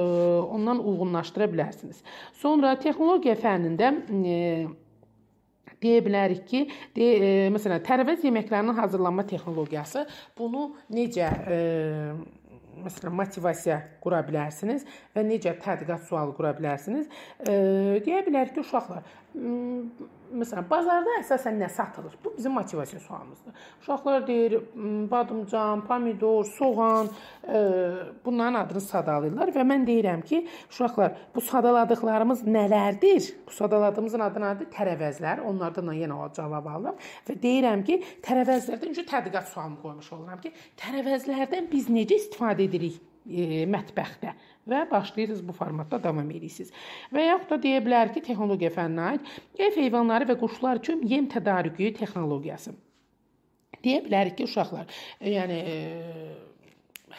ondan uyğunlaşdıra bilərsiniz. Sonra texnologiya fənnində e, deyə bilərik ki, de, e, məsələn, tərəvəz yeməklərinin hazırlanma texnologiyası bunu necə e, məsələn motivasiya qura bilərsiniz və necə tədqiqat sualı qura bilərsiniz. E, deyə bilərik ki, uşaqlar Məsələn, bazarda əsasən nə satılır? Bu bizim motivasiya sualımızdır. Uşaqlar deyir, badımcan, pomidor, soğan, e, bunların adını sadalayırlar və mən deyirəm ki, uşaqlar, bu sadaladıqlarımız nələrdir? Bu sadaladığımızın adı nədir? Tərəvəzlər. Onlardan da yenə o cavab aldım və deyirəm ki, tərəvəzlərdən üçü tədqiqat sualımı qoymuş oluram ki, tərəvəzlərdən biz necə istifadə edirik? e, mətbəxdə və başlayırsınız bu formatda davam edirsiniz. Və yaxud da deyə bilər ki, texnologiya fənninə aid ev heyvanları və quşlar üçün yem tədarükü texnologiyası. Deyə bilərik ki, uşaqlar, e, yəni e,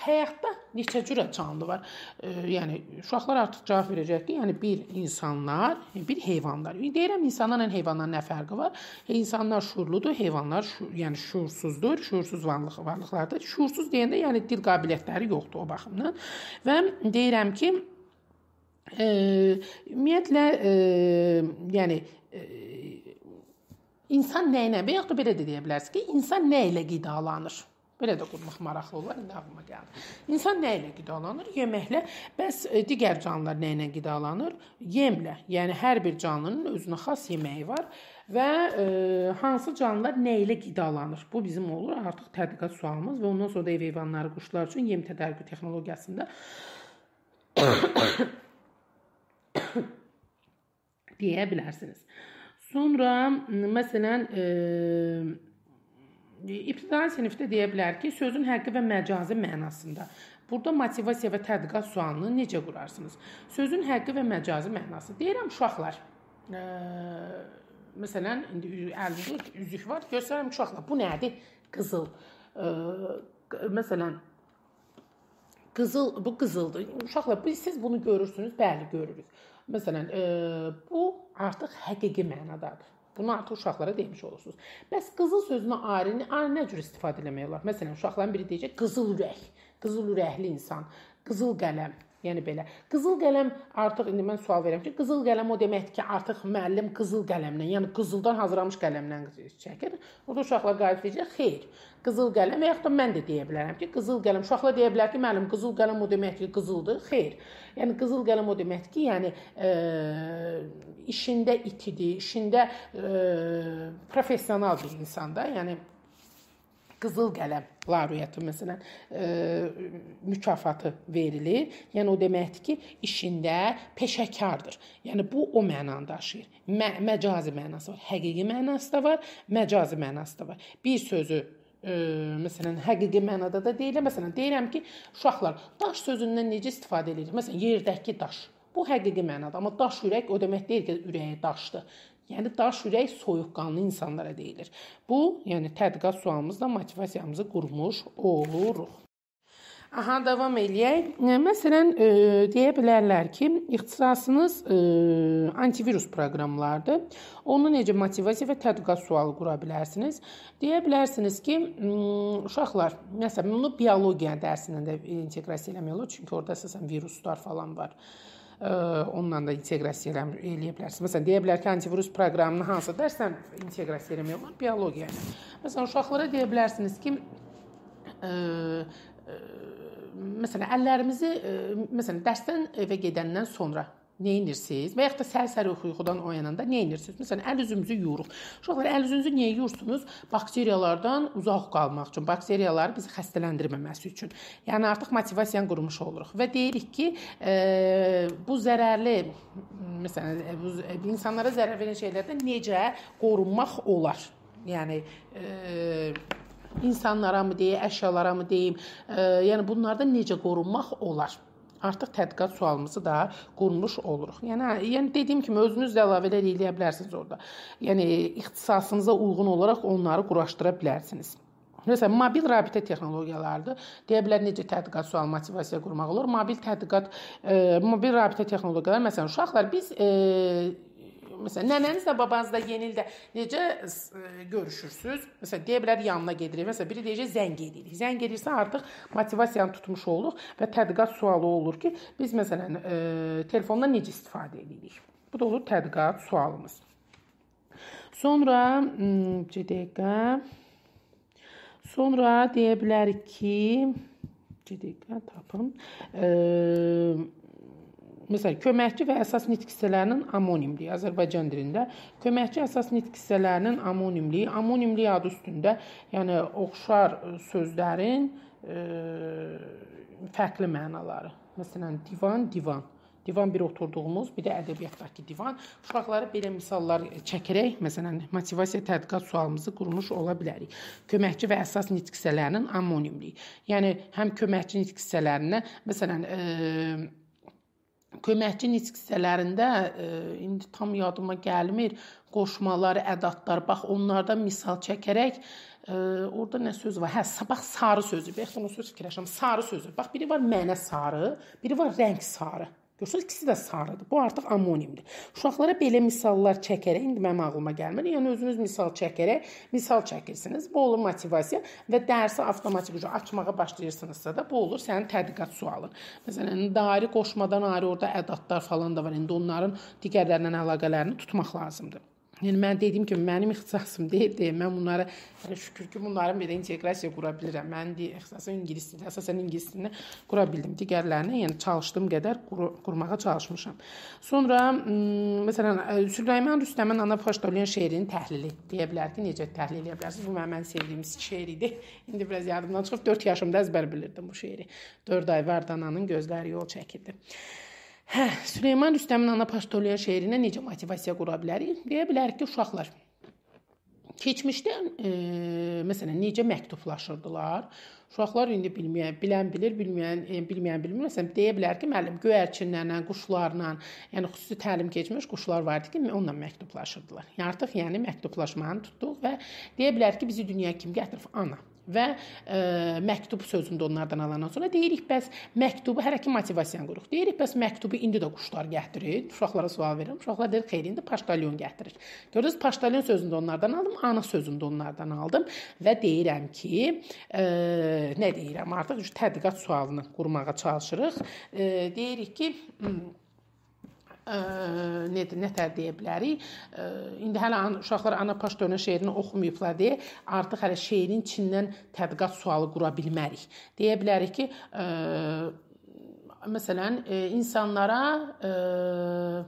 həyatda neçə cür canlı var. E, yəni uşaqlar artıq cavab verəcək ki, yəni bir insanlar, bir heyvanlar. İndi yəni, deyirəm insanlarla heyvanların nə fərqi var? İnsanlar şuurludur, heyvanlar şur, yəni şuursuzdur, şuursuz varlıq varlıqlardır. Şuursuz deyəndə yəni dil qabiliyyətləri yoxdur o baxımdan. Və deyirəm ki, e, ümumiyyətlə e, yəni e, insan nə ilə və yaxud da belə də deyə bilərsiniz ki, insan nə ilə qidalanır? Belə də qurmaq maraqlı olar, indi ağlıma gəldi. İnsan nə ilə qidalanır? Yeməklə. Bəs e, digər canlılar nə ilə qidalanır? Yemlə. Yəni hər bir canlının özünə xas yeməyi var və e, hansı canlılar nə ilə qidalanır? Bu bizim olur artıq tədqiqat sualımız və ondan sonra da ev heyvanları, quşlar üçün yem tədarükü texnologiyasında deyə bilərsiniz. Sonra məsələn, e, İbtidai sinifdə deyə bilər ki, sözün həqiqi və məcazi mənasında. Burada motivasiya və tədqiqat sualını necə qurarsınız? Sözün həqiqi və məcazi mənası. Deyirəm uşaqlar, ə, məsələn, indi əlizlik, üzük var. Göstərəm uşaqlar, bu nədir? Qızıl. Ə, məsələn, qızıl bu qızıldır. Uşaqlar, bu siz bunu görürsünüz, bəli görürük. Məsələn, ə, bu artıq həqiqi mənadadır. Bunu artıq uşaqlara demiş olursunuz. Bəs qızıl sözünə arini, arini nə cür istifadə eləmək olar? Məsələn, uşaqların biri deyəcək qızıl ürək, qızıl ürəkli insan, qızıl qələm. Yəni belə. Qızıl qələm artıq indi mən sual verirəm ki, qızıl qələm o deməkdir ki, artıq müəllim qızıl qələmlə, yəni qızıldan hazırlanmış qələmlə çəkir. Orda uşaqlar qayıt deyəcək, xeyr. Qızıl qələm və yaxud da mən də deyə bilərəm ki, qızıl qələm. Uşaqlar deyə bilər ki, müəllim qızıl qələm o deməkdir ki, qızıldır. Xeyr. Yəni qızıl qələm o deməkdir ki, yəni e, işində itidir, işində e, professional bir insanda, yəni qızıl qələm laureatı məsələn e, mükafatı verilir. Yəni o deməkdir ki, işində peşəkardır. Yəni bu o mənanı daşıyır. Mə məcazi mənası var, həqiqi mənası da var, məcazi mənası da var. Bir sözü ə, e, məsələn həqiqi mənada da deyilə, məsələn deyirəm ki, uşaqlar daş sözündən necə istifadə edirik? Məsələn yerdəki daş. Bu həqiqi mənada, amma daş ürək o demək deyil ki, ürəyi daşdır. Yəni daş ürək soyuqqanlı insanlara deyilir. Bu, yəni tədqiqat sualımızla motivasiyamızı qurmuş oluruq. Aha, davam eləyək. Məsələn, e, deyə bilərlər ki, ixtisasınız e, antivirus proqramlarıdır. Onu necə motivasiya və tədqiqat sualı qura bilərsiniz? Deyə bilərsiniz ki, uşaqlar, məsələn, bunu biologiya dərsindən də inteqrasiya eləmək olur, çünki orada əsasən viruslar falan var. E, onunla da inteqrasiya eləyə bilərsiniz. Məsələn, deyə bilər ki, antivirus proqramını hansı dərsən inteqrasiya eləmək olar? Biologiya. Məsələn, uşaqlara deyə bilərsiniz ki, ə, e, ə, e, məsələn, əllərimizi ə, e, məsələn, dərsdən evə gedəndən sonra Neyinirsiniz? Və yaxud da səhər-səhər yuxudan oyananda neyinirsiniz? Məsələn, əl üzümüzü yuyuruq. Uşaqlar əl üzünüzü niyə yuyursunuz? Bakteriyalardan uzaq qalmaq üçün, bakteriyaları bizi xəstələndirməməsi üçün. Yəni artıq motivasiyanı qurmuş oluruq və deyirik ki, e, bu zərərli məsələn, e, bu e, insanlara zərər verən şeylərdən necə qorunmaq olar? Yəni e, insanlara mı deyə, əşyalara mı deyim? E, yəni bunlardan necə qorunmaq olar? artıq tədqiqat sualımızı da qurmuş oluruq. Yəni yəni dediyim kimi özünüz də əlavə eləyə bilərsiniz orada. Yəni ixtisasınıza uyğun olaraq onları quraşdıra bilərsiniz. Məsələn, mobil rabitə texnologiyalarıdır. Deyə bilər necə tədqiqat sual motivasiya qurmaq olur. Mobil tədqiqat, e, mobil rabitə texnologiyaları, məsələn, uşaqlar biz e, məsələn, nənənizlə babanızla yeni ildə necə ə, e, görüşürsüz? Məsələn, deyə bilər yanına gedirik. Məsələn, biri deyəcək zəng edirik. Zəng edirsə artıq motivasiyanı tutmuş oluruq və tədqiqat sualı olur ki, biz məsələn ə, e, telefondan necə istifadə edirik? Bu da olur tədqiqat sualımız. Sonra hmm, bir dəqiqə. Sonra deyə bilərik ki, bir dəqiqə tapım. Eee Məsələn, köməkçi və əsas nitq hissələrinin amonimliyi Azərbaycan dilində köməkçi əsas nitq hissələrinin amonimliyi, amonimliyi adı üstündə, yəni oxşar sözlərin ə, e, fərqli mənaları. Məsələn, divan, divan. Divan bir oturduğumuz, bir də ədəbiyyatdakı divan. Uşaqlara belə misallar çəkərək, məsələn, motivasiya tədqiqat sualımızı qurmuş ola bilərik. Köməkçi və əsas nitq hissələrinin amonimliyi. Yəni həm köməkçi nitq hissələrinə, məsələn, ə, e, köməkçi nitq hissələrində e, indi tam yadıma gəlmir qoşmalar, ədatlar. Bax onlardan misal çəkərək e, orada nə söz var? Hə, sabah sarı sözü. Bəxtən o söz fikirləşirəm. Sarı sözü. Bax biri var mənə sarı, biri var rəng sarı. Görürsüz ikisi də sarıdır. Bu artıq amonimdir. Uşaqlara belə misallar çəkərək indi mənim ağlıma gəlmir. Yəni özünüz misal çəkərək misal çəkirsiniz. Bu olur motivasiya və dərsi avtomatik ucu açmağa başlayırsınızsa da bu olur sənin tədqiqat sualın. Məsələn, dairi qoşmadan ayrı orada ədatlar falan da var. İndi onların digərlərindən əlaqələrini tutmaq lazımdır. Yəni mən dediyim kimi mənim ixtisasım deyildi. Mən bunları yəni şükür ki, bunların belə inteqrasiya qura bilirəm. Mənim deyə ixtisasım ingilis dili, əsasən ingilis dilini qura bildim. Digərlərini yəni çalışdığım qədər qur qurmağa çalışmışam. Sonra məsələn Süleyman Rüstəmin Ana Faştolyan şeirinin təhlili deyə bilərdi. Necə təhlil edə bilərsiniz? Bu mənim sevdiyim şeir idi. İndi biraz yadımdan çıxıb 4 yaşımda əzbər bilirdim bu şeiri. 4 ay vardananın gözləri yol çəkildi. Hə, Süleyman Rüstəmin ana paştolya şeirinə necə motivasiya qura bilərik? Deyə bilərik ki, uşaqlar keçmişdə e, məsələn necə məktublaşırdılar? Uşaqlar indi bilməyən, bilən bilir, bilməyən, e, bilməyən bilmir. Məsələn, deyə bilər ki, müəllim göyərçinlərlə, quşlarla, yəni xüsusi təlim keçmiş quşlar vardı ki, onunla məktublaşırdılar. Yəni artıq yəni məktublaşmanı tutduq və deyə bilər ki, bizi dünya kim gətirib? Ana və e, məktub sözünü də onlardan alandan sonra deyirik bəs məktubu hələ ki motivasiyanı qururuq. Deyirik bəs məktubu indi də quşlar gətirir. Uşaqlara sual verirəm. Uşaqlar deyir xeyr indi paştalyon gətirir. Gördünüz paştalyon sözünü də onlardan aldım, ana sözünü də onlardan aldım və deyirəm ki, e, nə deyirəm? Artıq tədqiqat sualını qurmağa çalışırıq. E, deyirik ki, hmm, nə nətər deyə bilərik? İndi hələ an, uşaqlar ana Paşdönə şeirini oxumayıblar deyə artıq hələ şeirin içindən tədqiqat sualı qura bilmərik. Deyə bilərik ki, ə, məsələn, e, insanlara ə, e,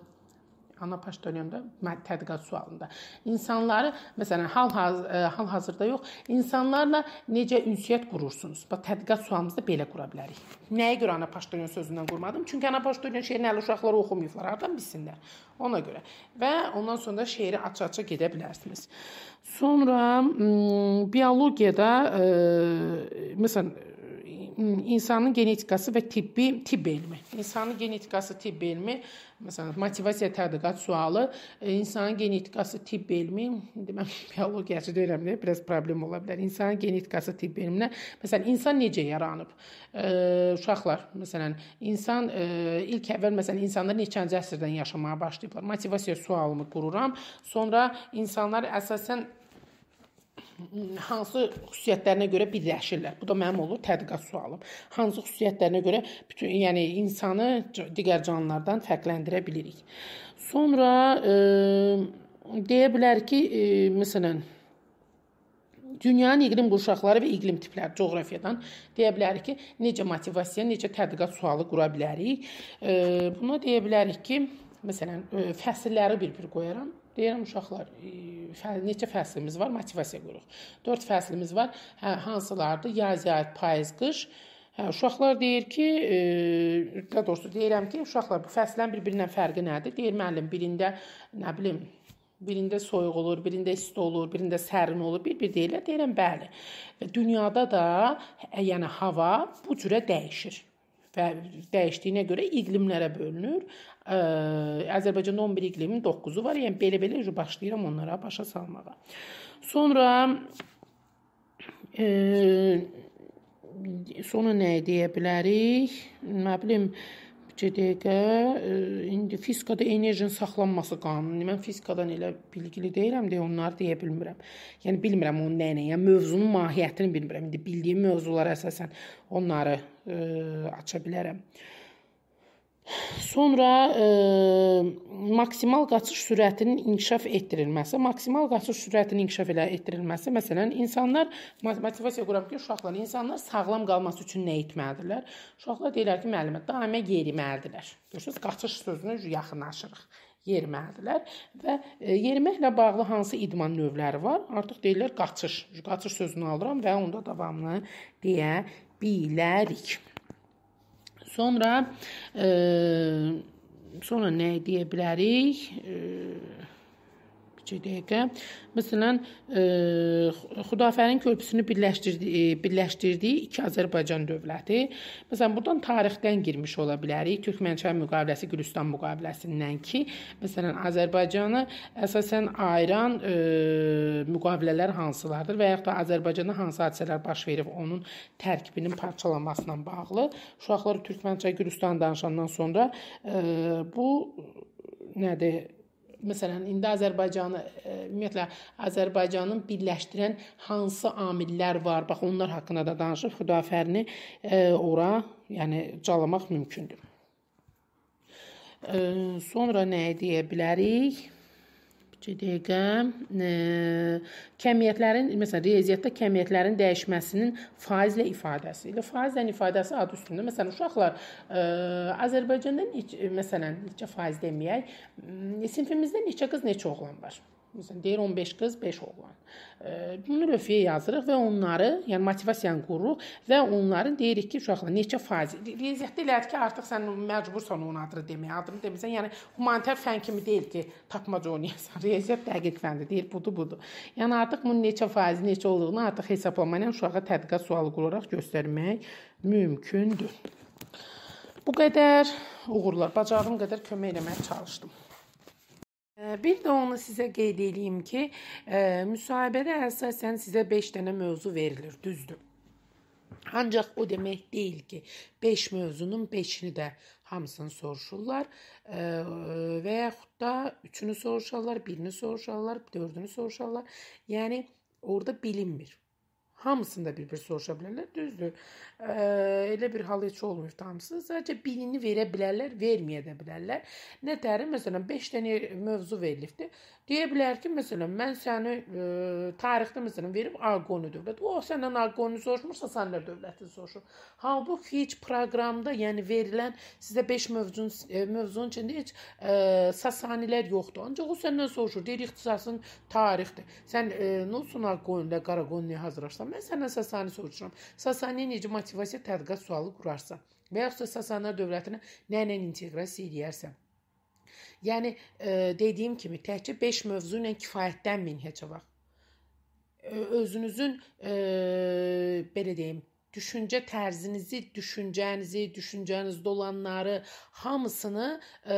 Ana Paşinyan'da tədqiqat sualında insanları məsələn hal-hazırda e, hal-hazırda yox, insanlarla necə ünsiyyət qurursunuz? Bax tədqiqat sualımızda belə qura bilərik. Nəyə görə Ana Paşinyan sözündən qurmadım? Çünki Ana Paşinyan şeirini hələ uşaqlar oxumayıblar, hardan bilsinlər? Ona görə. Və ondan sonra şeiri aça-aça gedə bilərsiniz. Sonra mm, biologiyada ə, e, məsələn insanın genetikası və tibbi tibb elmi. İnsanın genetikası tibb elmi, məsələn, motivasiya tədqiqat sualı, e, insanın genetikası tibb elmi, demə biologiyaçı deyirəm də, biraz problem ola bilər. İnsanın genetikası tibb elminə, məsələn, insan necə yaranıb? E, uşaqlar, məsələn, insan e, ilk əvvəl məsələn insanlar neçənci əsrdən yaşamağa başlayıblar? Motivasiya sualımı qururam. Sonra insanlar əsasən hansı xüsusiyyətlərinə görə birləşirlər. Bu da mənim olur tədqiqat sualım. Hansı xüsusiyyətlərinə görə bütün yəni insanı digər canlılardan fərqləndirə bilirik. Sonra e, deyə bilər ki, e, məsələn Dünyanın iqlim qurşaqları və iqlim tipləri coğrafiyadan deyə bilərik ki, necə motivasiya, necə tədqiqat sualı qura bilərik. E, buna deyə bilərik ki, məsələn, fəsilləri bir-bir qoyaram. Deyirəm uşaqlar, e, neçə fəslimiz var? Motivasiya qururuq. 4 fəslimiz var. Hə, hansılardır? Yaz, yay, payız, qış. Hə, uşaqlar deyir ki, e, daha doğrusu deyirəm ki, uşaqlar bu fəsllərin bir-birindən fərqi nədir? Deyir müəllim, birində nə bilim, birində soyuq olur, birində isti olur, birində sərin olur, bir-bir deyirlər. Deyirəm bəli. Və dünyada da, hə, yəni hava bu cürə dəyişir və dəyişdiyinə görə iqlimlərə bölünür. Ə, Azərbaycanda 11 iqlimin 9-u var. Yəni belə-belə başlayıram onlara başa salmağa. Sonra ə, e, sonra nə deyə bilərik? Nə bilim bircə dəqiqə e, indi fizikada enerjinin saxlanması qanunu. Mən fizikadan elə bilgili deyiləm deyə onları deyə bilmirəm. Yəni bilmirəm onun nə ilə, yəni mövzunun mahiyyətini bilmirəm. İndi bildiyim mövzulara əsasən onları ə, e, aça bilərəm. Ə, Sonra e, maksimal qaçış sürətinin inkişaf etdirilməsi. Maksimal qaçış sürətinin inkişaf elə etdirilməsi, məsələn, insanlar motivasiya quram ki, uşaqlar insanlar sağlam qalması üçün nə etməlidirlər? Uşaqlar deyirlər ki, müəllimə daimə yeriməlidirlər. Görürsüz, qaçış sözünü yaxınlaşırıq yeriməlidirlər və e, yeriməklə bağlı hansı idman növləri var? Artıq deyirlər qaçış. Qaçış sözünü alıram və onda davamını deyə bilərik. Sonra e, sonra nə deyə bilərik? E, kiçik dəqiqə. Məsələn, e, Xudafərin körpüsünü birləşdirdi, e, birləşdirdiyi iki Azərbaycan dövləti. Məsələn, burdan tarixdən girmiş ola bilərik. Türkmənçay müqaviləsi, Gülüstan müqaviləsindən ki, məsələn, Azərbaycanı əsasən ayıran e, müqavilələr hansılardır və yaxud da Azərbaycanda hansı hadisələr baş verib onun tərkibinin parçalanmasına bağlı uşaqlar Türkmənçay Gülüstan danışandan sonra e, bu nədir? Məsələn, indi Azərbaycanı e, ümumiyyətlə Azərbaycanın birləşdirən hansı amillər var? Bax, onlar haqqında da danışıb Xudafərini e, ora, yəni calamaq mümkündür. E, sonra nə deyə bilərik? 2 dəqiqə e, kəmiyyətlərin, məsələn, riyaziyyatda kəmiyyətlərin dəyişməsinin faizlə ifadəsi. İlə faizlə ifadəsi adı üstündə. Məsələn, uşaqlar e, Azərbaycanda neçə, məsələn, neçə faiz deməyək, sinfimizdə neçə qız, neçə oğlan var? Məsələn, deyir 15 qız, 5 oğlan. Bunu rövfiyə yazırıq və onları, yəni motivasiyanı qururuq və onların deyirik ki, uşaqlar neçə fazə. Riyaziyyatda elədir ki, artıq sən məcbursan onun adını deməyə. Adını demisən, yəni humanitar fən kimi deyil ki, tapmaca oynayasan. Riyaziyyat dəqiq fəndir, deyir budur, budur. Yəni artıq bunun neçə faizi, neçə olduğunu artıq hesablamayla uşağa tədqiqat sualı quraraq göstərmək mümkündür. Bu qədər uğurlar. Bacardığım qədər kömək eləməyə çalışdım. Bir də onu sizə qeyd edeyim ki, e, müsahibədə əsasən sizə 5 dənə mövzu verilir, düzdür? Ancaq o demək deyil ki, 5 mövzunun 5-ini də hamısını soruşurlar və yaxud da 3-ünü soruşarlar, 1-ini soruşarlar, 4-ünü soruşarlar. Yəni orada bilinmir hamısında bir-bir soruşa bilərlər. Düzdür. E, elə bir hal heç olmayıb hamısı. Sadəcə birini verə bilərlər, verməyə də bilərlər. Nə tərim məsələn 5 dənə mövzu verilibdi. Deyə bilər ki, məsələn mən səni e, tarixdə məsələn verib Arqonu dövləti. O səndən Arqonu soruşmursa, səndən dövlətini soruşur. Halbuki heç proqramda, yəni verilən sizə 5 mövzunun e, mövzunun içində heç e, Sasanilər yoxdur. Ancaq o səndən soruşur, deyir ixtisasın tarixdir. Sən e, nə olsun Arqonu ilə Qaraqonluya hazırlaşsan baxın, mən səndən Sasani soruşuram. Sasaniyə necə motivasiya tədqiqat sualı qurarsan və yaxud da Sasani dövlətinə nə ilə inteqrasiya edərsən? Yəni e, dediyim kimi təkcə 5 mövzu ilə kifayətlənməyin heç vaxt. E, özünüzün e, belə deyim, düşüncə tərzinizi, düşüncənizi, düşüncənizdə olanları hamısını e,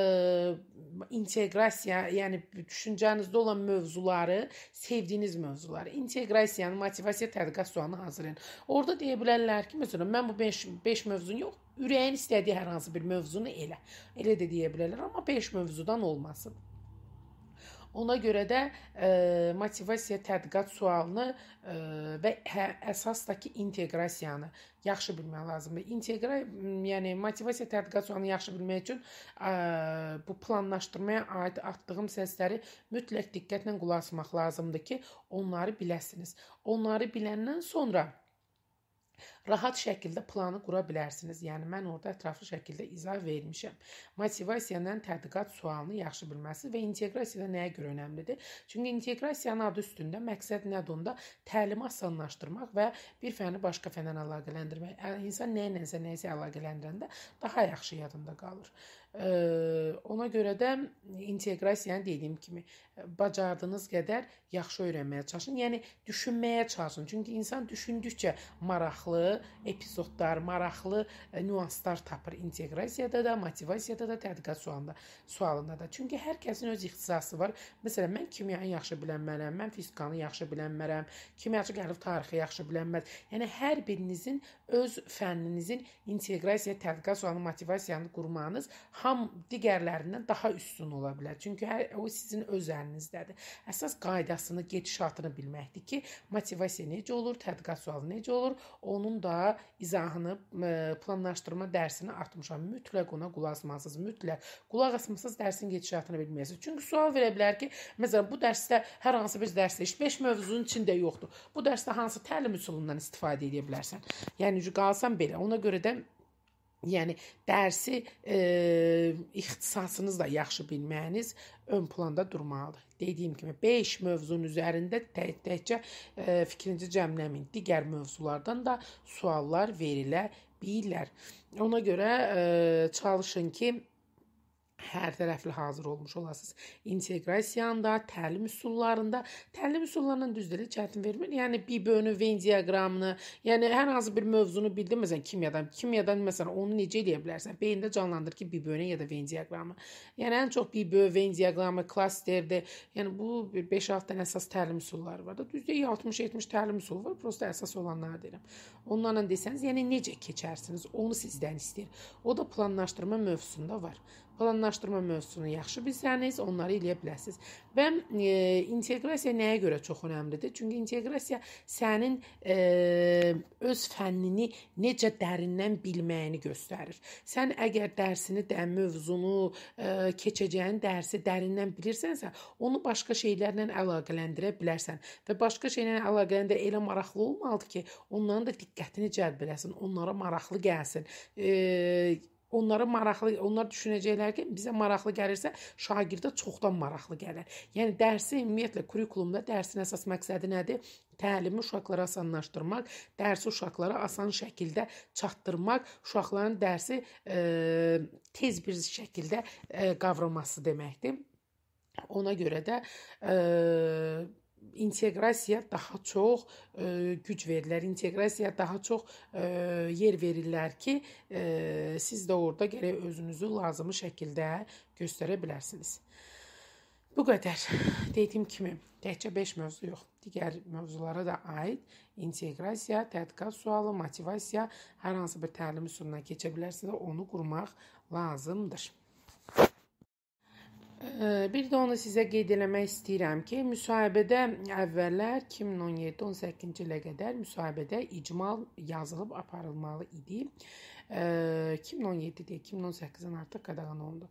inteqrasiya, yəni düşüncənizdə olan mövzuları, sevdiyiniz mövzuları, inteqrasiyanı, motivasiya tədqiqat sualını hazırlayın. Orda deyə bilərlər ki, məsələn, mən bu 5 5 mövzunu yox, ürəyin istədiyi hər hansı bir mövzunu elə. Elə də deyə bilərlər, amma 5 mövzudan olmasın. Ona görə də e, motivasiya tədqiqat sualını e, və hə, əsasdakı inteqrasiyanı yaxşı bilmək lazımdır. İnteqra, yəni motivasiya tədqiqat sualını yaxşı bilmək üçün e, bu planlaşdırmaya aid atdığım səsləri mütləq diqqətlə qulaq asmaq lazımdır ki, onları biləsiniz. Onları biləndən sonra rahat şəkildə planı qura bilərsiniz. Yəni mən orada ətraflı şəkildə izah vermişəm. Motivasiyadan tədqiqat sualını yaxşı bilməsi və inteqrasiya da nəyə görə önəmlidir? Çünki inteqrasiyanın adı üstündə məqsəd nədir onda? Təlimi asanlaşdırmaq və bir fəni başqa fənə əlaqələndirmək. İnsan nə ilə nəyisə əlaqələndirəndə daha yaxşı yadında qalır. Ə, ona görə də inteqrasiyanı dediyim kimi e, bacardığınız qədər yaxşı öyrənməyə çalışın. Yəni düşünməyə çalışın. Çünki insan düşündükcə maraqlı epizodlar, maraqlı nüanslar tapır inteqrasiyada da, motivasiyada da, tədqiqat sualında, sualında da. Çünki hər kəsin öz ixtisası var. Məsələn, mən kimyanı yaxşı bilənmərəm, mən fizikanı yaxşı bilənmərəm, kimyaçı gəlib tarixi yaxşı bilənməz. Yəni hər birinizin öz fənninizin inteqrasiya, tədqiqat sualını, motivasiyanı qurmanız ham digərlərindən daha üstün ola bilər. Çünki hər, o sizin öz əlinizdədir. Əsas qaydasını, gedişatını bilməkdir ki, motivasiya necə olur, tədqiqat sualı necə olur, onun da da izahını, planlaşdırma dərsini artmışam. Mütləq ona qulaq asmalısınız. Mütləq qulaq asmısınız dərsin gedişatını bilməyəsiniz. Çünki sual verə bilər ki, məsələn bu dərsdə hər hansı bir dərsdə 5 mövzunun içində yoxdur. Bu dərsdə hansı təlim üsulundan istifadə edə bilərsən? Yəni qalsan belə. Ona görə də Yəni dərsi e, ixtisasınızla yaxşı bilməyiniz ön planda durmalıdır. Dediyim kimi 5 mövzunun üzərində təkcə e, fikrinizi cəmləməyin. Digər mövzulardan da suallar verilə bilər. Ona görə e, çalışın ki, hər tərəfli hazır olmuş olasınız. İnteqrasiyanda, təlim üsullarında, təlim üsullarından düzdür, çətin vermir. Yəni Bibönü, Venn diaqramını, yəni hər hansı bir mövzunu bildin, məsələn, kimyadan, kimyadan məsələn onu necə eləyə bilərsən? Beyində canlandır ki, Bibönü ya da Venn diaqramı. Yəni ən çox Bibö, Venn diaqramı, klasterdir. Yəni bu 5-6 dənə əsas təlim üsulları var da. Düzdür, 60-70 təlim üsulu var, prosta əsas olanları deyirəm. Onlarla desəniz, yəni necə keçərsiniz, onu sizdən istəyir. O da planlaşdırma mövzusunda var planlaşdırma mövzusunu yaxşı bilsəniz, onları eləyə bilərsiz. Və e, inteqrasiya nəyə görə çox əhəmiylidir? Çünki inteqrasiya sənin e, öz fənnini necə dərindən bilməyini göstərir. Sən əgər dərsini, də mövzunu, e, keçəcəyin dərsi dərindən bilirsənsə, onu başqa şeylərlə əlaqələndirə bilərsən və başqa şeylə əlaqələndir elə maraqlı olmalıdır ki, onların da diqqətini cəlb eləsin, onlara maraqlı gəlsin. E, Onlara maraqlı, onlar düşünəcəklər ki, bizə maraqlı gəlirsə, şagirdə çoxdan maraqlı gəlir. Yəni dərsi ümumiyyətlə kurikulumda dərsin əsas məqsədi nədir? Təlimi uşaqlara asanlaşdırmaq, dərsi uşaqlara asan şəkildə çatdırmaq, uşaqların dərsi e, tez bir şəkildə e, qavraması deməkdir. Ona görə də e, inteqrasiya daha çox ə, e, güc verirlər, inteqrasiya daha çox ə, e, yer verirlər ki, ə, e, siz də orada gərək özünüzü lazımi şəkildə göstərə bilərsiniz. Bu qədər. Dediyim kimi, təkcə 5 mövzu yox, digər mövzulara da aid inteqrasiya, tədqiqat sualı, motivasiya hər hansı bir təlim üsuluna keçə bilərsiniz, onu qurmaq lazımdır. Bir də onu sizə qeyd eləmək istəyirəm ki, müsahibədə əvvəllər 2017-18-ci ilə qədər müsahibədə icmal yazılıb aparılmalı idi. 2017-də 2018-dən artıq qadağan olundu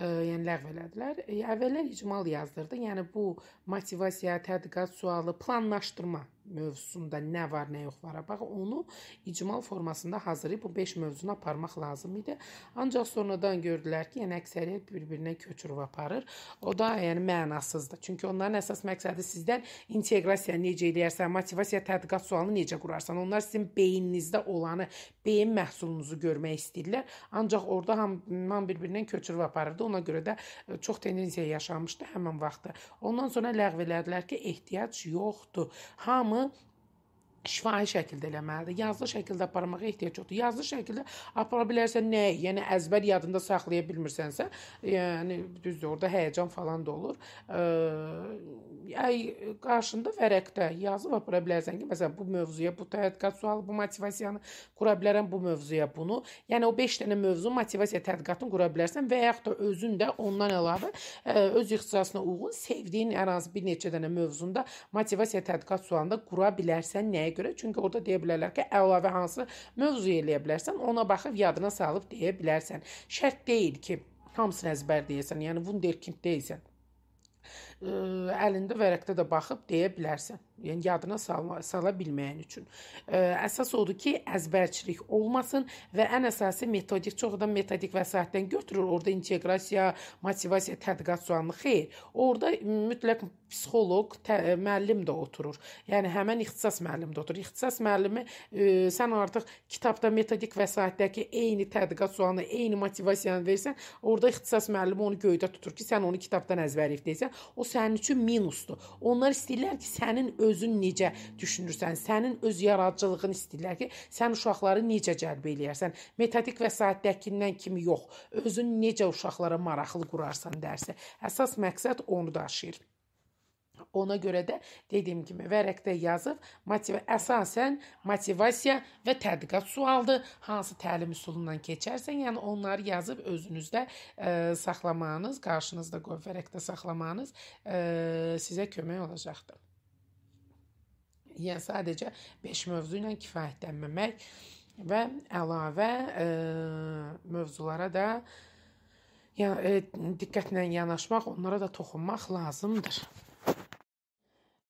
yəni ləğv elədilər. E, əvvəllər icmal yazdırdı. Yəni bu motivasiya, tədqiqat sualı, planlaşdırma mövzusunda nə var, nə yox var. Bax onu icmal formasında hazırlayıb bu 5 mövzunu aparmaq lazım idi. Ancaq sonradan gördülər ki, yəni əksəriyyət bir-birinə köçürüb aparır. O da yəni mənasızdır. Çünki onların əsas məqsədi sizdən inteqrasiya necə eləyirsən, motivasiya tədqiqat sualını necə qurarsan. Onlar sizin beyninizdə olanı, beyin məhsulunuzu görmək istəyirlər. Ancaq orada hamam bir-birindən köçürüb aparır elədi. Ona görə də e, çox tendensiya yaşanmışdı həmin vaxtda. Ondan sonra ləğv elədilər ki, ehtiyac yoxdur. Hamı şifahi şəkildə eləməlidir. Yazılı şəkildə aparmağa ehtiyac yoxdur. Yazılı şəkildə apara bilərsən nə, yəni əzbər yadında saxlaya bilmirsənsə, yəni düzdür, orada həyəcan falan da olur. Ay e, qarşında vərəqdə yazıb apara bilərsən ki, məsələn, bu mövzuya bu tədqiqat sualı, bu motivasiyanı qura bilərəm bu mövzuya bunu. Yəni o 5 dənə mövzu motivasiya tədqiqatını qura bilərsən və yaxud da özün də ondan əlavə e, öz ixtisasına uyğun sevdiyin hər hansı bir neçə dənə mövzunda motivasiya tədqiqat sualında qura bilərsən nəyə nəyə görə? Çünki orada deyə bilərlər ki, əlavə hansı mövzu eləyə bilərsən, ona baxıb yadına salıb deyə bilərsən. Şərt deyil ki, hamısını əzbər deyəsən, yəni Wunderkind deyilsən. Ə, əlində vərəqdə də baxıb deyə bilərsən yəni yadına salma, sala bilməyin üçün. Ə, əsas odur ki, əzbərçilik olmasın və ən əsası metodik, çoxdan metodik vəsaitdən götürür. Orda inteqrasiya, motivasiya, tədqiqat sualını xeyr. Orda mütləq psixoloq, tə, müəllim də oturur. Yəni həmin ixtisas müəllimi də oturur. İxtisas müəllimi ə, sən artıq kitabda metodik vəsaitdəki eyni tədqiqat sualını, eyni motivasiyanı versən, orada ixtisas müəllimi onu göydə tutur ki, sən onu kitabdan əzbər edirsən. O sənin üçün minusdur. Onlar istəyirlər ki, sənin öz özün necə düşünürsən, sənin öz yaradıcılığını istəyirlər ki, sən uşaqları necə cəlb eləyərsən. Metodik vəsaitdəkindən kimi yox, özün necə uşaqlara maraqlı qurarsan dərsi. Əsas məqsəd onu daşıyır. Ona görə də dediyim kimi vərəqdə yazıb motiv əsasən motivasiya və tədqiqat sualdır. Hansı təlim üsulundan keçərsən, yəni onları yazıb özünüzdə ə, e, saxlamanız, qarşınızda qoyub vərəqdə saxlamanız ə, e, sizə kömək olacaqdır. Yəni sadəcə 5 mövzu ilə kifayətlənməmək və əlavə e, mövzulara da yəni e, diqqətlə yanaşmaq, onlara da toxunmaq lazımdır.